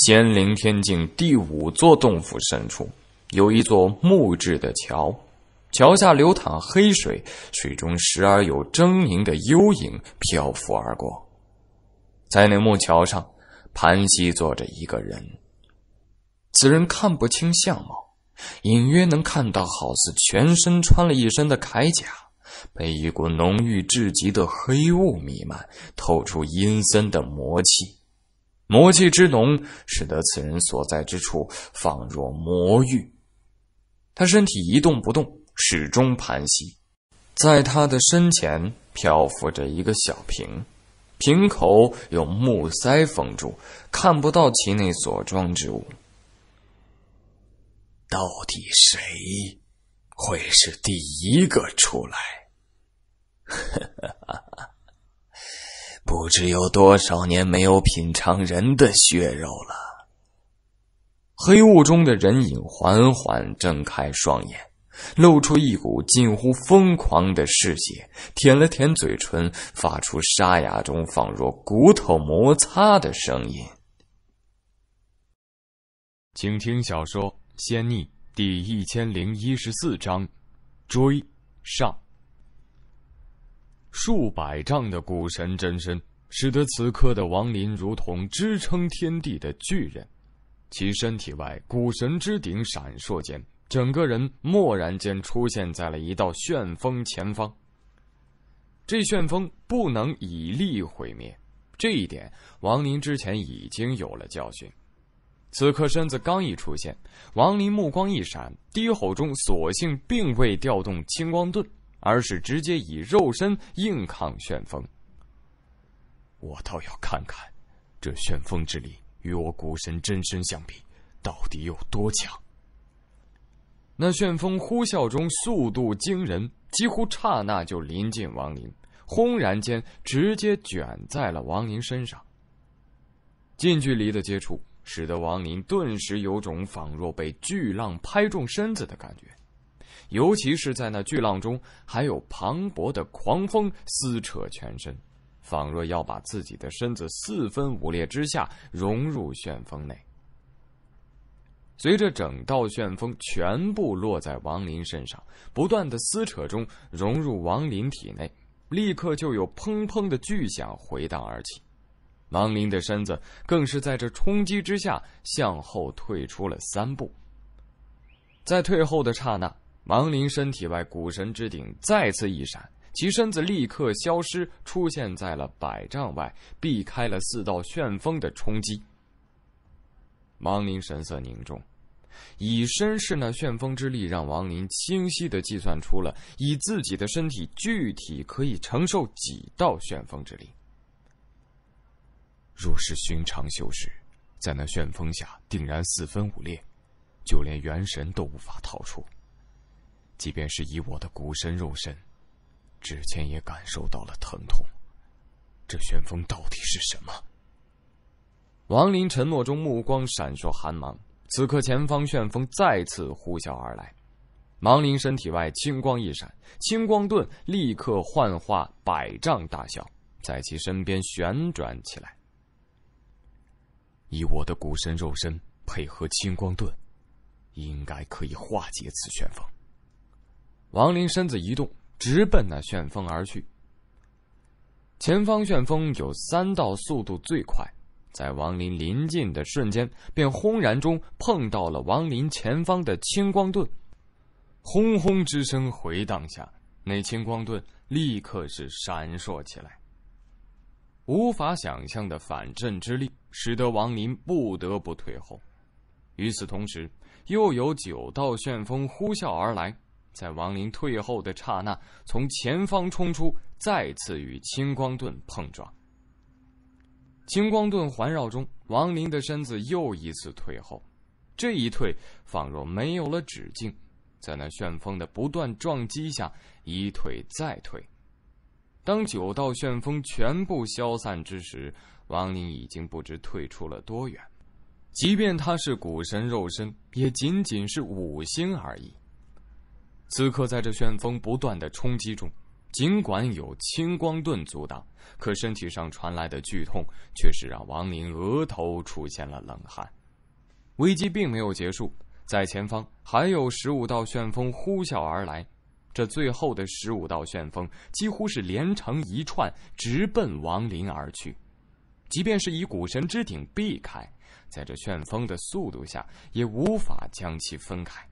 仙灵天境第五座洞府深处，有一座木质的桥，桥下流淌黑水，水中时而有狰狞的幽影漂浮而过。在那木桥上，盘膝坐着一个人。此人看不清相貌，隐约能看到好似全身穿了一身的铠甲，被一股浓郁至极的黑雾弥漫，透出阴森的魔气。魔气之浓，使得此人所在之处仿若魔域。他身体一动不动，始终盘膝。在他的身前漂浮着一个小瓶，瓶口用木塞封住，看不到其内所装之物。到底谁会是第一个出来？哈哈哈哈不知有多少年没有品尝人的血肉了。黑雾中的人影缓缓睁开双眼，露出一股近乎疯狂的嗜血，舔了舔嘴唇，发出沙哑中仿若骨头摩擦的声音。请听小说《仙逆》第一千零一十四章：追上。数百丈的古神真身，使得此刻的王林如同支撑天地的巨人。其身体外，古神之顶闪烁间，整个人蓦然间出现在了一道旋风前方。这旋风不能以力毁灭，这一点王林之前已经有了教训。此刻身子刚一出现，王林目光一闪，低吼中，索性并未调动青光盾。而是直接以肉身硬抗旋风。我倒要看看，这旋风之力与我古神真身相比，到底有多强？那旋风呼啸中，速度惊人，几乎刹那就临近王林，轰然间直接卷在了王林身上。近距离的接触，使得王林顿时有种仿若被巨浪拍中身子的感觉。尤其是在那巨浪中，还有磅礴的狂风撕扯全身，仿若要把自己的身子四分五裂之下融入旋风内。随着整道旋风全部落在王林身上，不断的撕扯中融入王林体内，立刻就有砰砰的巨响回荡而起，王林的身子更是在这冲击之下向后退出了三步，在退后的刹那。王林身体外古神之顶再次一闪，其身子立刻消失，出现在了百丈外，避开了四道旋风的冲击。王林神色凝重，以身试那旋风之力，让王林清晰的计算出了以自己的身体具体可以承受几道旋风之力。若是寻常修士，在那旋风下定然四分五裂，就连元神都无法逃出。即便是以我的古神肉身，之前也感受到了疼痛。这旋风到底是什么？王林沉默中目光闪烁寒芒。此刻前方旋风再次呼啸而来，王林身体外青光一闪，青光盾立刻幻化百丈大小，在其身边旋转起来。以我的古神肉身配合青光盾，应该可以化解此旋风。王林身子一动，直奔那旋风而去。前方旋风有三道，速度最快，在王林临近的瞬间，便轰然中碰到了王林前方的青光盾。轰轰之声回荡下，那青光盾立刻是闪烁起来。无法想象的反震之力，使得王林不得不退后。与此同时，又有九道旋风呼啸而来。在王林退后的刹那，从前方冲出，再次与青光盾碰撞。青光盾环绕中，王林的身子又一次退后。这一退，仿若没有了止境，在那旋风的不断撞击下，一退再退。当九道旋风全部消散之时，王林已经不知退出了多远。即便他是古神肉身，也仅仅是五星而已。此刻，在这旋风不断的冲击中，尽管有青光盾阻挡，可身体上传来的剧痛却是让王林额头出现了冷汗。危机并没有结束，在前方还有十五道旋风呼啸而来。这最后的十五道旋风几乎是连成一串，直奔王林而去。即便是以古神之顶避开，在这旋风的速度下，也无法将其分开。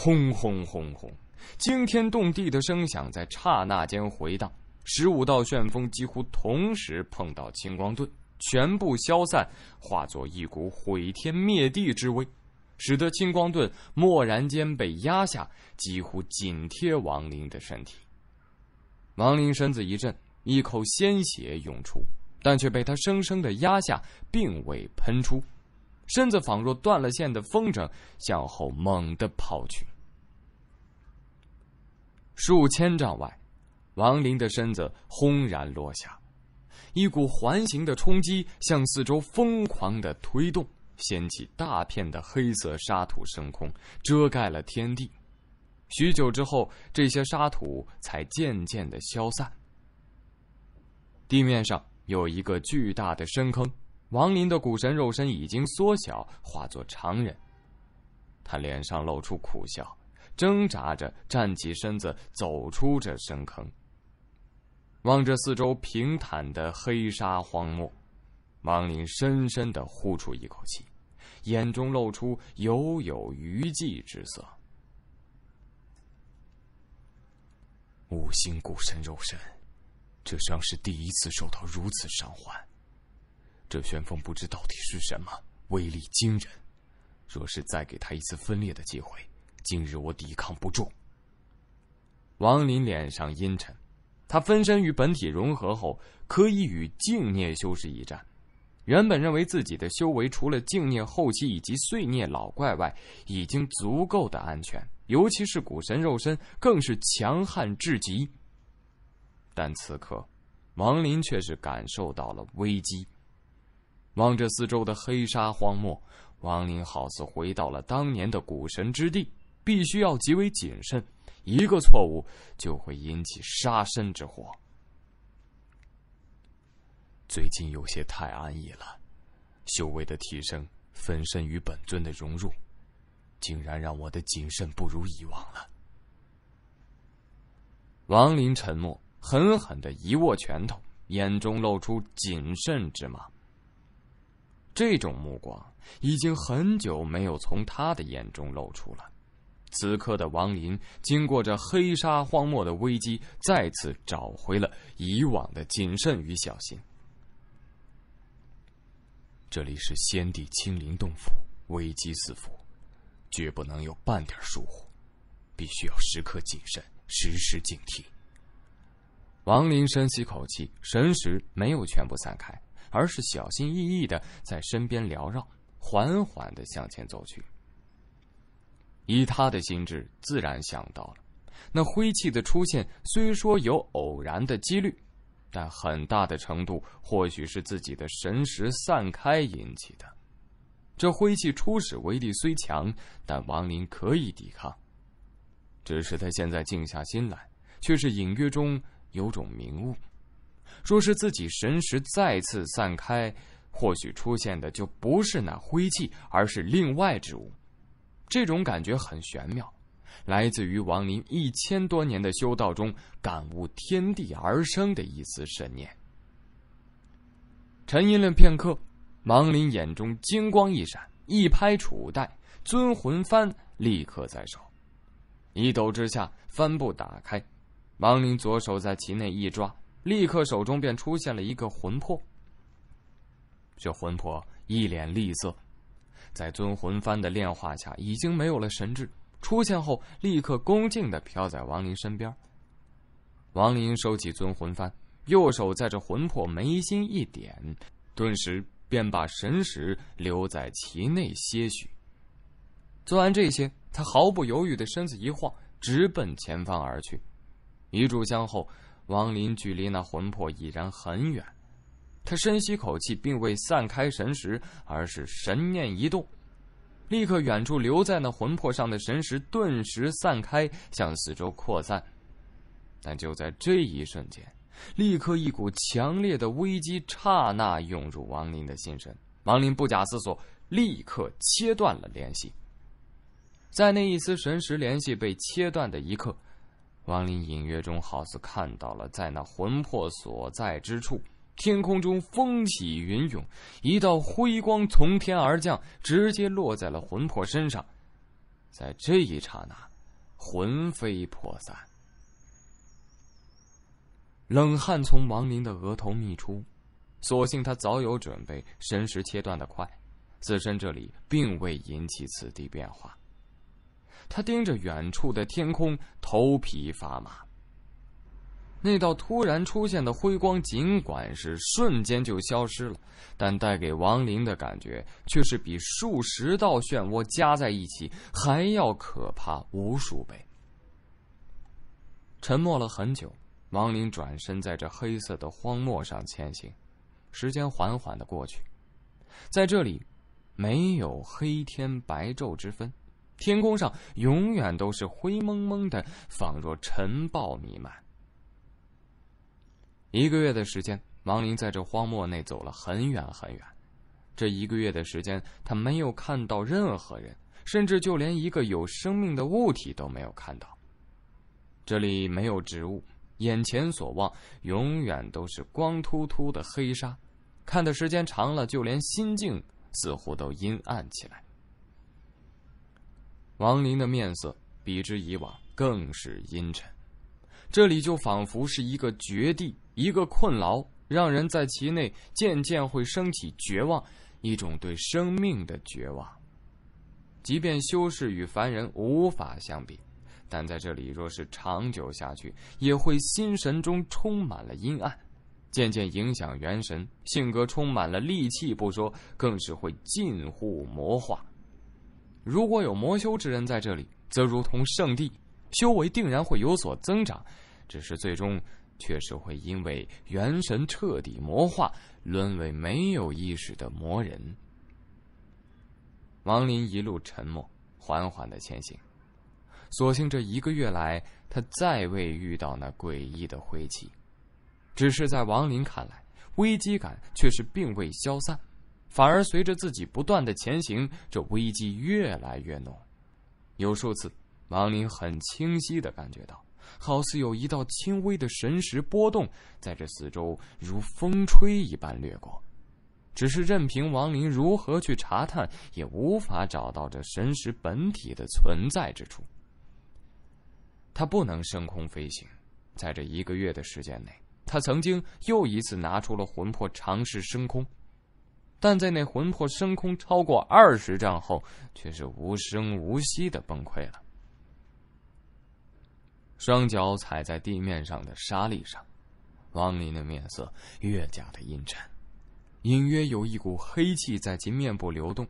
轰轰轰轰！惊天动地的声响在刹那间回荡，十五道旋风几乎同时碰到青光盾，全部消散，化作一股毁天灭地之威，使得青光盾蓦然间被压下，几乎紧贴王林的身体。王林身子一震，一口鲜血涌出，但却被他生生的压下，并未喷出。身子仿若断了线的风筝，向后猛地抛去。数千丈外，王林的身子轰然落下，一股环形的冲击向四周疯狂的推动，掀起大片的黑色沙土升空，遮盖了天地。许久之后，这些沙土才渐渐的消散。地面上有一个巨大的深坑。王林的古神肉身已经缩小，化作常人。他脸上露出苦笑，挣扎着站起身子，走出这深坑。望着四周平坦的黑沙荒漠，王林深深的呼出一口气，眼中露出犹有余悸之色。五星古神肉身，这伤是第一次受到如此伤患。这旋风不知到底是什么，威力惊人。若是再给他一次分裂的机会，今日我抵抗不住。王林脸上阴沉，他分身与本体融合后，可以与净念修士一战。原本认为自己的修为，除了净念后期以及碎念老怪外，已经足够的安全，尤其是古神肉身，更是强悍至极。但此刻，王林却是感受到了危机。望着四周的黑沙荒漠，王林好似回到了当年的古神之地，必须要极为谨慎，一个错误就会引起杀身之祸。最近有些太安逸了，修为的提升，分身与本尊的融入，竟然让我的谨慎不如以往了。王林沉默，狠狠的一握拳头，眼中露出谨慎之芒。这种目光已经很久没有从他的眼中露出了。此刻的王林，经过这黑沙荒漠的危机，再次找回了以往的谨慎与小心。这里是先帝青灵洞府，危机四伏，绝不能有半点疏忽，必须要时刻谨慎，时时警惕。王林深吸口气，神识没有全部散开。而是小心翼翼的在身边缭绕，缓缓的向前走去。以他的心智，自然想到了，那灰气的出现虽说有偶然的几率，但很大的程度，或许是自己的神识散开引起的。这灰气初始威力虽强，但王林可以抵抗。只是他现在静下心来，却是隐约中有种明悟。若是自己神识再次散开，或许出现的就不是那灰气，而是另外之物。这种感觉很玄妙，来自于王林一千多年的修道中感悟天地而生的一丝神念。沉吟了片刻，王林眼中金光一闪，一拍储物袋，尊魂幡立刻在手，一抖之下，帆布打开，王林左手在其内一抓。立刻手中便出现了一个魂魄。这魂魄一脸厉色，在尊魂幡的炼化下已经没有了神智，出现后立刻恭敬的飘在王林身边。王林收起尊魂幡，右手在这魂魄眉心一点，顿时便把神识留在其内些许。做完这些，他毫不犹豫的身子一晃，直奔前方而去。一炷香后。王林距离那魂魄已然很远，他深吸口气，并未散开神识，而是神念一动，立刻远处留在那魂魄上的神识顿时散开，向四周扩散。但就在这一瞬间，立刻一股强烈的危机刹那涌入王林的心神。王林不假思索，立刻切断了联系。在那一丝神识联系被切断的一刻。王林隐约中好似看到了，在那魂魄所在之处，天空中风起云涌，一道辉光从天而降，直接落在了魂魄身上，在这一刹那，魂飞魄散，冷汗从王林的额头泌出，所幸他早有准备，神识切断的快，自身这里并未引起此地变化。他盯着远处的天空，头皮发麻。那道突然出现的辉光，尽管是瞬间就消失了，但带给王林的感觉却是比数十道漩涡加在一起还要可怕无数倍。沉默了很久，王林转身在这黑色的荒漠上前行。时间缓缓的过去，在这里，没有黑天白昼之分。天空上永远都是灰蒙蒙的，仿若尘暴弥漫。一个月的时间，王林在这荒漠内走了很远很远。这一个月的时间，他没有看到任何人，甚至就连一个有生命的物体都没有看到。这里没有植物，眼前所望永远都是光秃秃的黑沙，看的时间长了，就连心境似乎都阴暗起来。王林的面色比之以往更是阴沉，这里就仿佛是一个绝地，一个困牢，让人在其内渐渐会升起绝望，一种对生命的绝望。即便修士与凡人无法相比，但在这里若是长久下去，也会心神中充满了阴暗，渐渐影响元神，性格充满了戾气不说，更是会近乎魔化。如果有魔修之人在这里，则如同圣地，修为定然会有所增长。只是最终，确实会因为元神彻底魔化，沦为没有意识的魔人。王林一路沉默，缓缓的前行。所幸这一个月来，他再未遇到那诡异的灰气。只是在王林看来，危机感却是并未消散。反而随着自己不断的前行，这危机越来越浓。有数次，王林很清晰的感觉到，好似有一道轻微的神识波动在这四周如风吹一般掠过。只是任凭王林如何去查探，也无法找到这神识本体的存在之处。他不能升空飞行，在这一个月的时间内，他曾经又一次拿出了魂魄尝试升空。但在那魂魄升空超过二十丈后，却是无声无息的崩溃了。双脚踩在地面上的沙砾上，王林的面色越加的阴沉，隐约有一股黑气在其面部流动，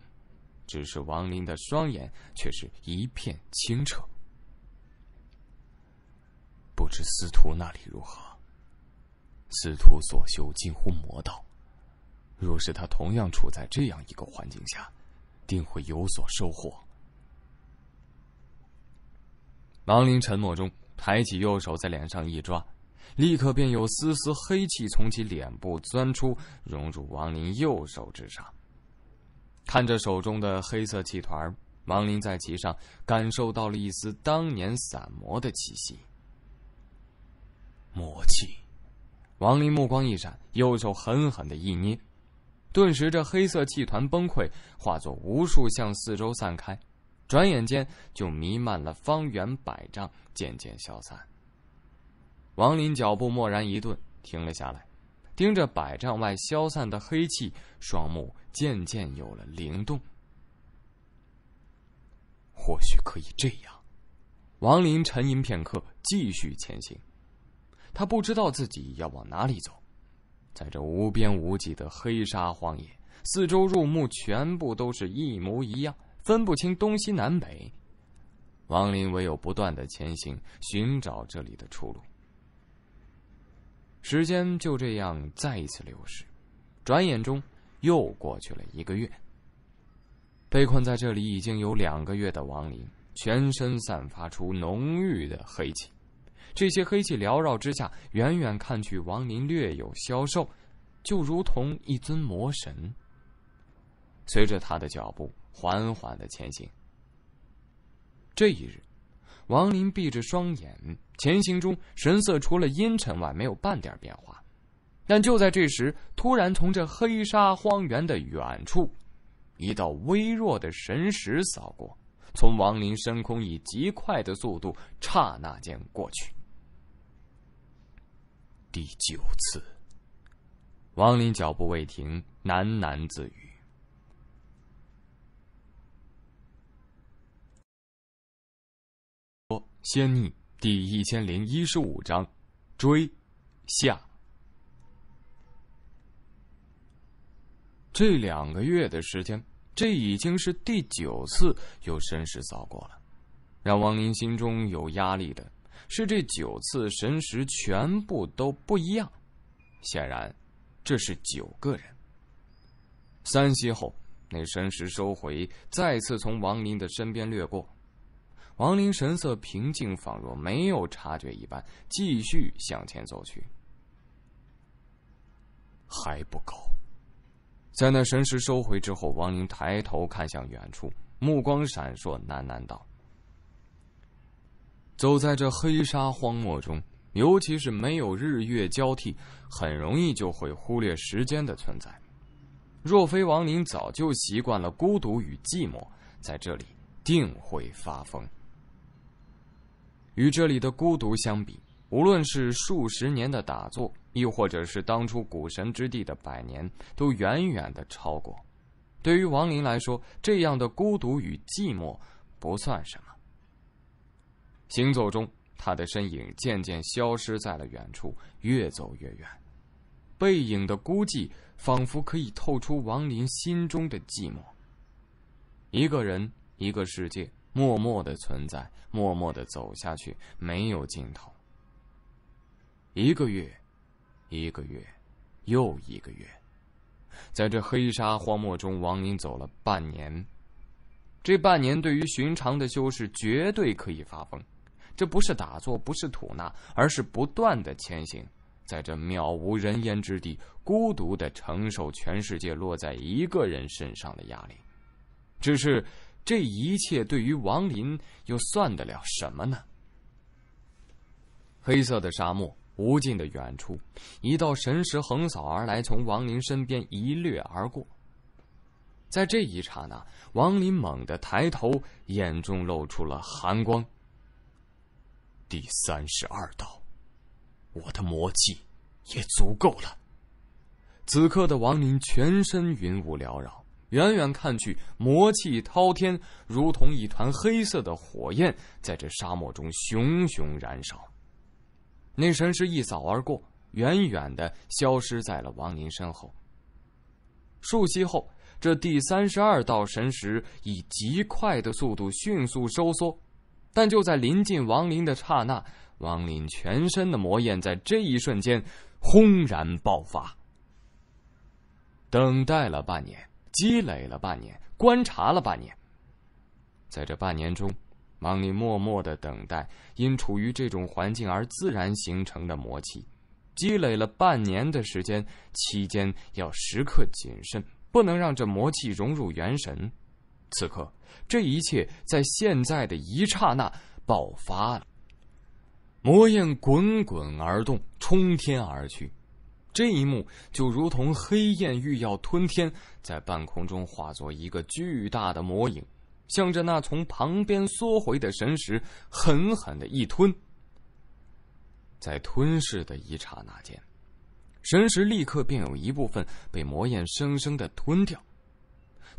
只是王林的双眼却是一片清澈。不知司徒那里如何？司徒所修近乎魔道。若是他同样处在这样一个环境下，定会有所收获。王林沉默中抬起右手在脸上一抓，立刻便有丝丝黑气从其脸部钻出，融入王林右手之上。看着手中的黑色气团，王林在其上感受到了一丝当年散魔的气息。魔气，王林目光一闪，右手狠狠的一捏。顿时，这黑色气团崩溃，化作无数向四周散开，转眼间就弥漫了方圆百丈，渐渐消散。王林脚步蓦然一顿，停了下来，盯着百丈外消散的黑气，双目渐渐有了灵动。或许可以这样。王林沉吟片刻，继续前行。他不知道自己要往哪里走。在这无边无际的黑沙荒野，四周入目全部都是一模一样，分不清东西南北。王林唯有不断的前行，寻找这里的出路。时间就这样再一次流逝，转眼中又过去了一个月。被困在这里已经有两个月的王林，全身散发出浓郁的黑气。这些黑气缭绕之下，远远看去，王林略有消瘦，就如同一尊魔神。随着他的脚步，缓缓的前行。这一日，王林闭着双眼，前行中神色除了阴沉外，没有半点变化。但就在这时，突然从这黑沙荒原的远处，一道微弱的神石扫过，从王林深空以极快的速度，刹那间过去。第九次，王林脚步未停，喃喃自语：“仙逆第一千零一十五章，追下。这两个月的时间，这已经是第九次有身世扫过了，让王林心中有压力的。”是这九次神识全部都不一样，显然这是九个人。三息后，那神识收回，再次从王林的身边掠过。王林神色平静，仿若没有察觉一般，继续向前走去。还不够，在那神识收回之后，王林抬头看向远处，目光闪烁，喃喃道。走在这黑沙荒漠中，尤其是没有日月交替，很容易就会忽略时间的存在。若非王林早就习惯了孤独与寂寞，在这里定会发疯。与这里的孤独相比，无论是数十年的打坐，亦或者是当初古神之地的百年，都远远的超过。对于王林来说，这样的孤独与寂寞不算什么。行走中，他的身影渐渐消失在了远处，越走越远，背影的孤寂仿佛可以透出王林心中的寂寞。一个人，一个世界，默默的存在，默默的走下去，没有尽头。一个月，一个月，又一个月，在这黑沙荒漠中，王林走了半年。这半年对于寻常的修士，绝对可以发疯。这不是打坐，不是吐纳，而是不断的前行，在这渺无人烟之地，孤独的承受全世界落在一个人身上的压力。只是这一切对于王林又算得了什么呢？黑色的沙漠，无尽的远处，一道神识横扫而来，从王林身边一掠而过。在这一刹那，王林猛地抬头，眼中露出了寒光。第三十二道，我的魔气也足够了。此刻的王林全身云雾缭绕，远远看去，魔气滔天，如同一团黑色的火焰，在这沙漠中熊熊燃烧。那神石一扫而过，远远的消失在了王林身后。数息后，这第三十二道神石以极快的速度迅速收缩。但就在临近王林的刹那，王林全身的魔焰在这一瞬间轰然爆发。等待了半年，积累了半年，观察了半年，在这半年中，王林默默的等待，因处于这种环境而自然形成的魔气，积累了半年的时间，期间要时刻谨慎，不能让这魔气融入元神。此刻。这一切在现在的一刹那爆发了，魔焰滚滚而动，冲天而去。这一幕就如同黑焰欲要吞天，在半空中化作一个巨大的魔影，向着那从旁边缩回的神石狠狠的一吞。在吞噬的一刹那间，神石立刻便有一部分被魔焰生生的吞掉。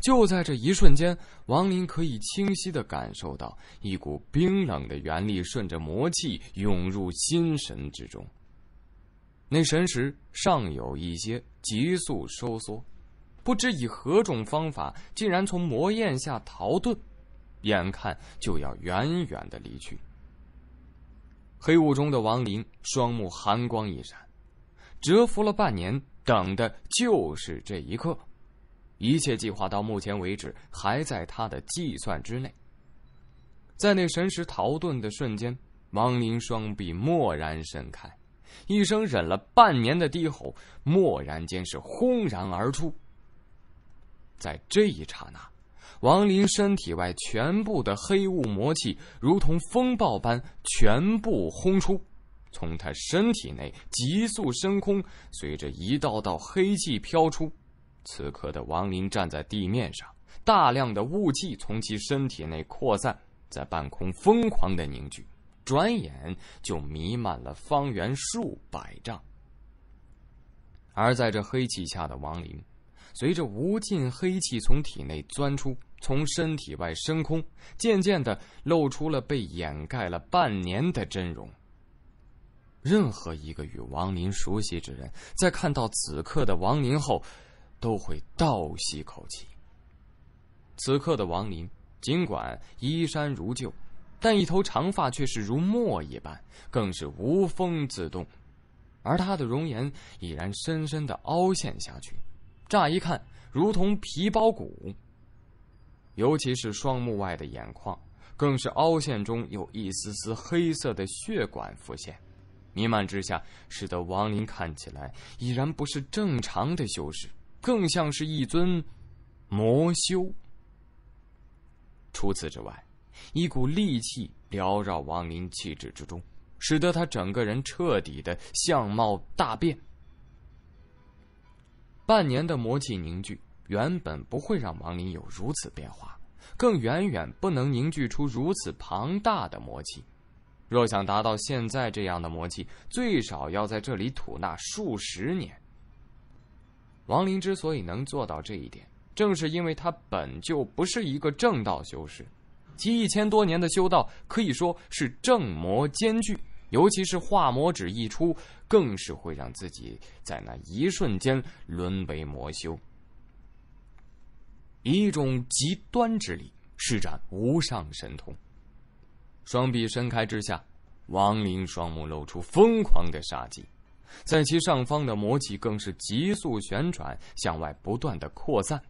就在这一瞬间，王林可以清晰的感受到一股冰冷的元力顺着魔气涌入心神之中。那神识尚有一些急速收缩，不知以何种方法竟然从魔焰下逃遁，眼看就要远远的离去。黑雾中的王林双目寒光一闪，蛰伏了半年，等的就是这一刻。一切计划到目前为止还在他的计算之内。在那神石逃遁的瞬间，王林双臂蓦然伸开，一声忍了半年的低吼蓦然间是轰然而出。在这一刹那，王林身体外全部的黑雾魔气如同风暴般全部轰出，从他身体内急速升空，随着一道道黑气飘出。此刻的王林站在地面上，大量的雾气从其身体内扩散，在半空疯狂的凝聚，转眼就弥漫了方圆数百丈。而在这黑气下的王林，随着无尽黑气从体内钻出，从身体外升空，渐渐的露出了被掩盖了半年的真容。任何一个与王林熟悉之人，在看到此刻的王林后，都会倒吸口气。此刻的王林，尽管衣衫如旧，但一头长发却是如墨一般，更是无风自动；而他的容颜已然深深的凹陷下去，乍一看如同皮包骨。尤其是双目外的眼眶，更是凹陷中有一丝丝黑色的血管浮现，弥漫之下，使得王林看起来已然不是正常的修士。更像是一尊魔修。除此之外，一股戾气缭绕王林气质之中，使得他整个人彻底的相貌大变。半年的魔气凝聚，原本不会让王林有如此变化，更远远不能凝聚出如此庞大的魔气。若想达到现在这样的魔气，最少要在这里吐纳数十年。王林之所以能做到这一点，正是因为他本就不是一个正道修士，其一千多年的修道可以说是正魔兼具，尤其是化魔指一出，更是会让自己在那一瞬间沦为魔修，以一种极端之力施展无上神通，双臂伸开之下，王林双目露出疯狂的杀机。在其上方的魔气更是急速旋转，向外不断的扩散。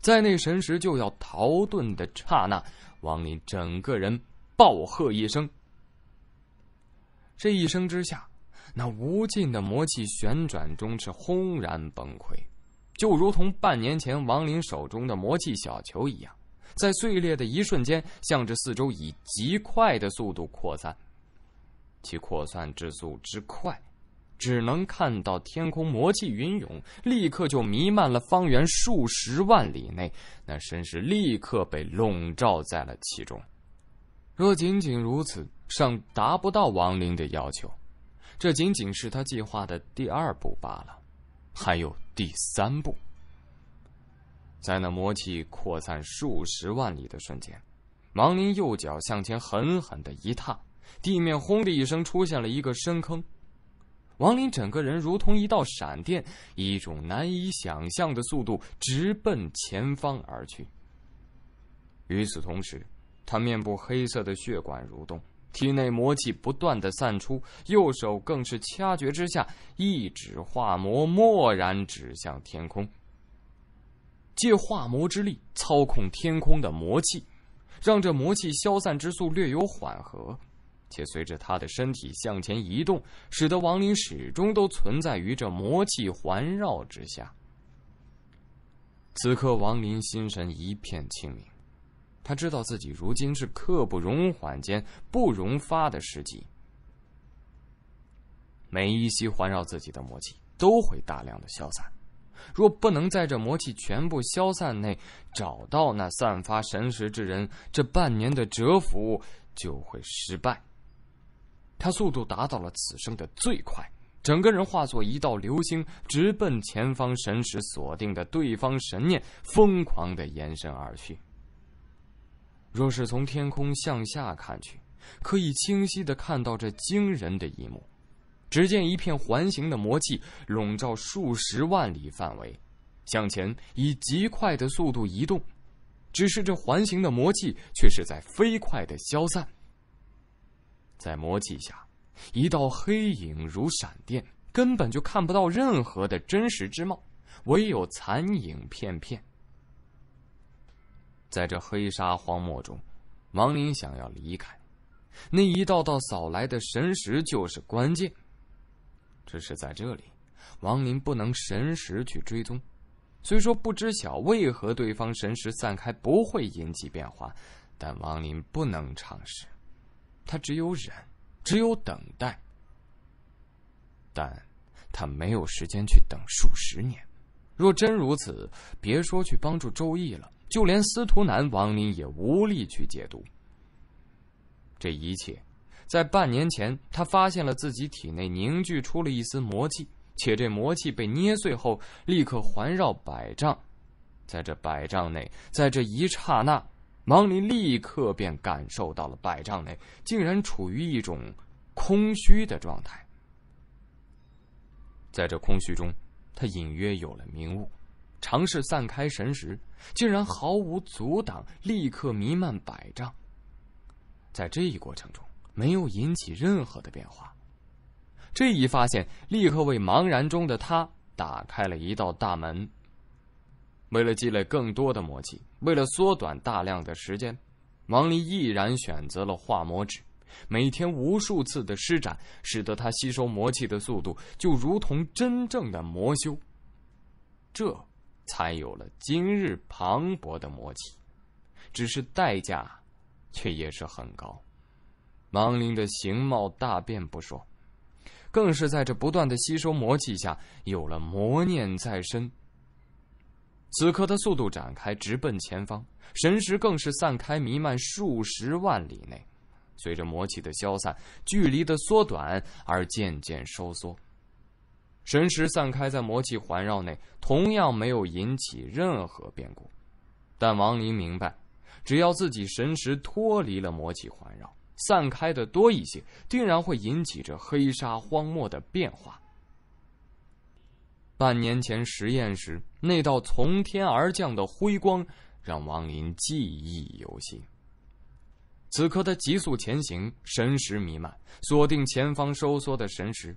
在那神石就要逃遁的刹那，王林整个人暴喝一声。这一声之下，那无尽的魔气旋转中是轰然崩溃，就如同半年前王林手中的魔气小球一样，在碎裂的一瞬间，向着四周以极快的速度扩散。其扩散之速之快，只能看到天空魔气云涌，立刻就弥漫了方圆数十万里内，那绅士立刻被笼罩在了其中。若仅仅如此，尚达不到王林的要求，这仅仅是他计划的第二步罢了，还有第三步。在那魔气扩散数十万里的瞬间，王林右脚向前狠狠的一踏。地面轰的一声，出现了一个深坑。王林整个人如同一道闪电，以一种难以想象的速度直奔前方而去。与此同时，他面部黑色的血管蠕动，体内魔气不断的散出，右手更是掐诀之下，一指化魔，蓦然指向天空。借化魔之力操控天空的魔气，让这魔气消散之速略有缓和。且随着他的身体向前移动，使得王林始终都存在于这魔气环绕之下。此刻，王林心神一片清明，他知道自己如今是刻不容缓间不容发的时机。每一息环绕自己的魔气都会大量的消散，若不能在这魔气全部消散内找到那散发神识之人，这半年的蛰伏就会失败。他速度达到了此生的最快，整个人化作一道流星，直奔前方神识锁定的对方神念，疯狂的延伸而去。若是从天空向下看去，可以清晰的看到这惊人的一幕：只见一片环形的魔气笼罩数十万里范围，向前以极快的速度移动，只是这环形的魔气却是在飞快的消散。在魔气下，一道黑影如闪电，根本就看不到任何的真实之貌，唯有残影片片。在这黑沙荒漠中，王林想要离开，那一道道扫来的神识就是关键。只是在这里，王林不能神识去追踪。虽说不知晓为何对方神识散开不会引起变化，但王林不能尝试。他只有忍，只有等待。但他没有时间去等数十年。若真如此，别说去帮助周易了，就连司徒南、王林也无力去解读。这一切，在半年前，他发现了自己体内凝聚出了一丝魔气，且这魔气被捏碎后，立刻环绕百丈。在这百丈内，在这一刹那。王林立刻便感受到了百丈内竟然处于一种空虚的状态，在这空虚中，他隐约有了明悟，尝试散开神识，竟然毫无阻挡，立刻弥漫百丈。在这一过程中，没有引起任何的变化。这一发现立刻为茫然中的他打开了一道大门。为了积累更多的魔气，为了缩短大量的时间，王林毅然选择了化魔指。每天无数次的施展，使得他吸收魔气的速度就如同真正的魔修。这才有了今日磅礴的魔气，只是代价，却也是很高。王林的形貌大变不说，更是在这不断的吸收魔气下，有了魔念在身。此刻他速度展开，直奔前方，神识更是散开，弥漫数十万里内。随着魔气的消散，距离的缩短而渐渐收缩。神识散开在魔气环绕内，同样没有引起任何变故。但王林明白，只要自己神识脱离了魔气环绕，散开的多一些，定然会引起这黑沙荒漠的变化。半年前实验时，那道从天而降的辉光，让王林记忆犹新。此刻他急速前行，神识弥漫，锁定前方收缩的神识。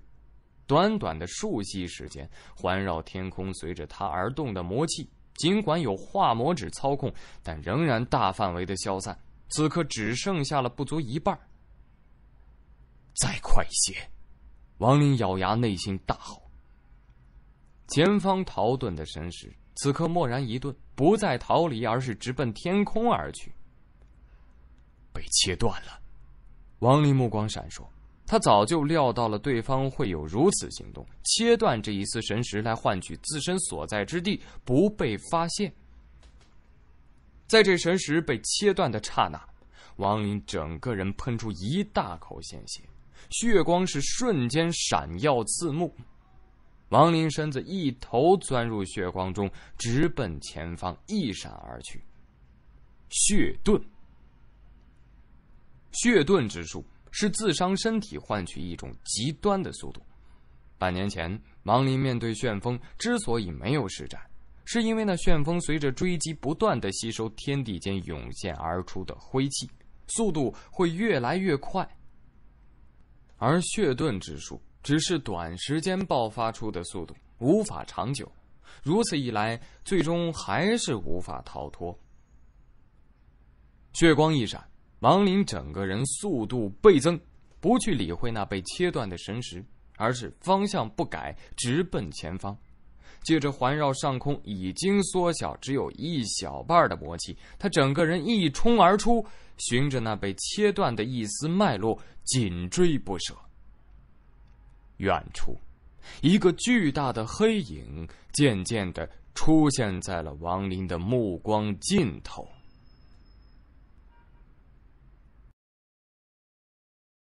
短短的数息时间，环绕天空随着他而动的魔气，尽管有化魔指操控，但仍然大范围的消散。此刻只剩下了不足一半。再快些！王林咬牙，内心大吼。前方逃遁的神识，此刻蓦然一顿，不再逃离，而是直奔天空而去。被切断了，王林目光闪烁，他早就料到了对方会有如此行动，切断这一丝神识来换取自身所在之地不被发现。在这神识被切断的刹那，王林整个人喷出一大口鲜血，血光是瞬间闪耀刺目。王林身子一头钻入血光中，直奔前方一闪而去。血遁。血遁之术是自伤身体换取一种极端的速度。半年前，王林面对旋风之所以没有施展，是因为那旋风随着追击不断的吸收天地间涌现而出的灰气，速度会越来越快。而血遁之术。只是短时间爆发出的速度无法长久，如此一来，最终还是无法逃脱。血光一闪，王林整个人速度倍增，不去理会那被切断的神识，而是方向不改，直奔前方。借着环绕上空已经缩小只有一小半的魔气，他整个人一冲而出，循着那被切断的一丝脉络紧追不舍。远处，一个巨大的黑影渐渐地出现在了王林的目光尽头。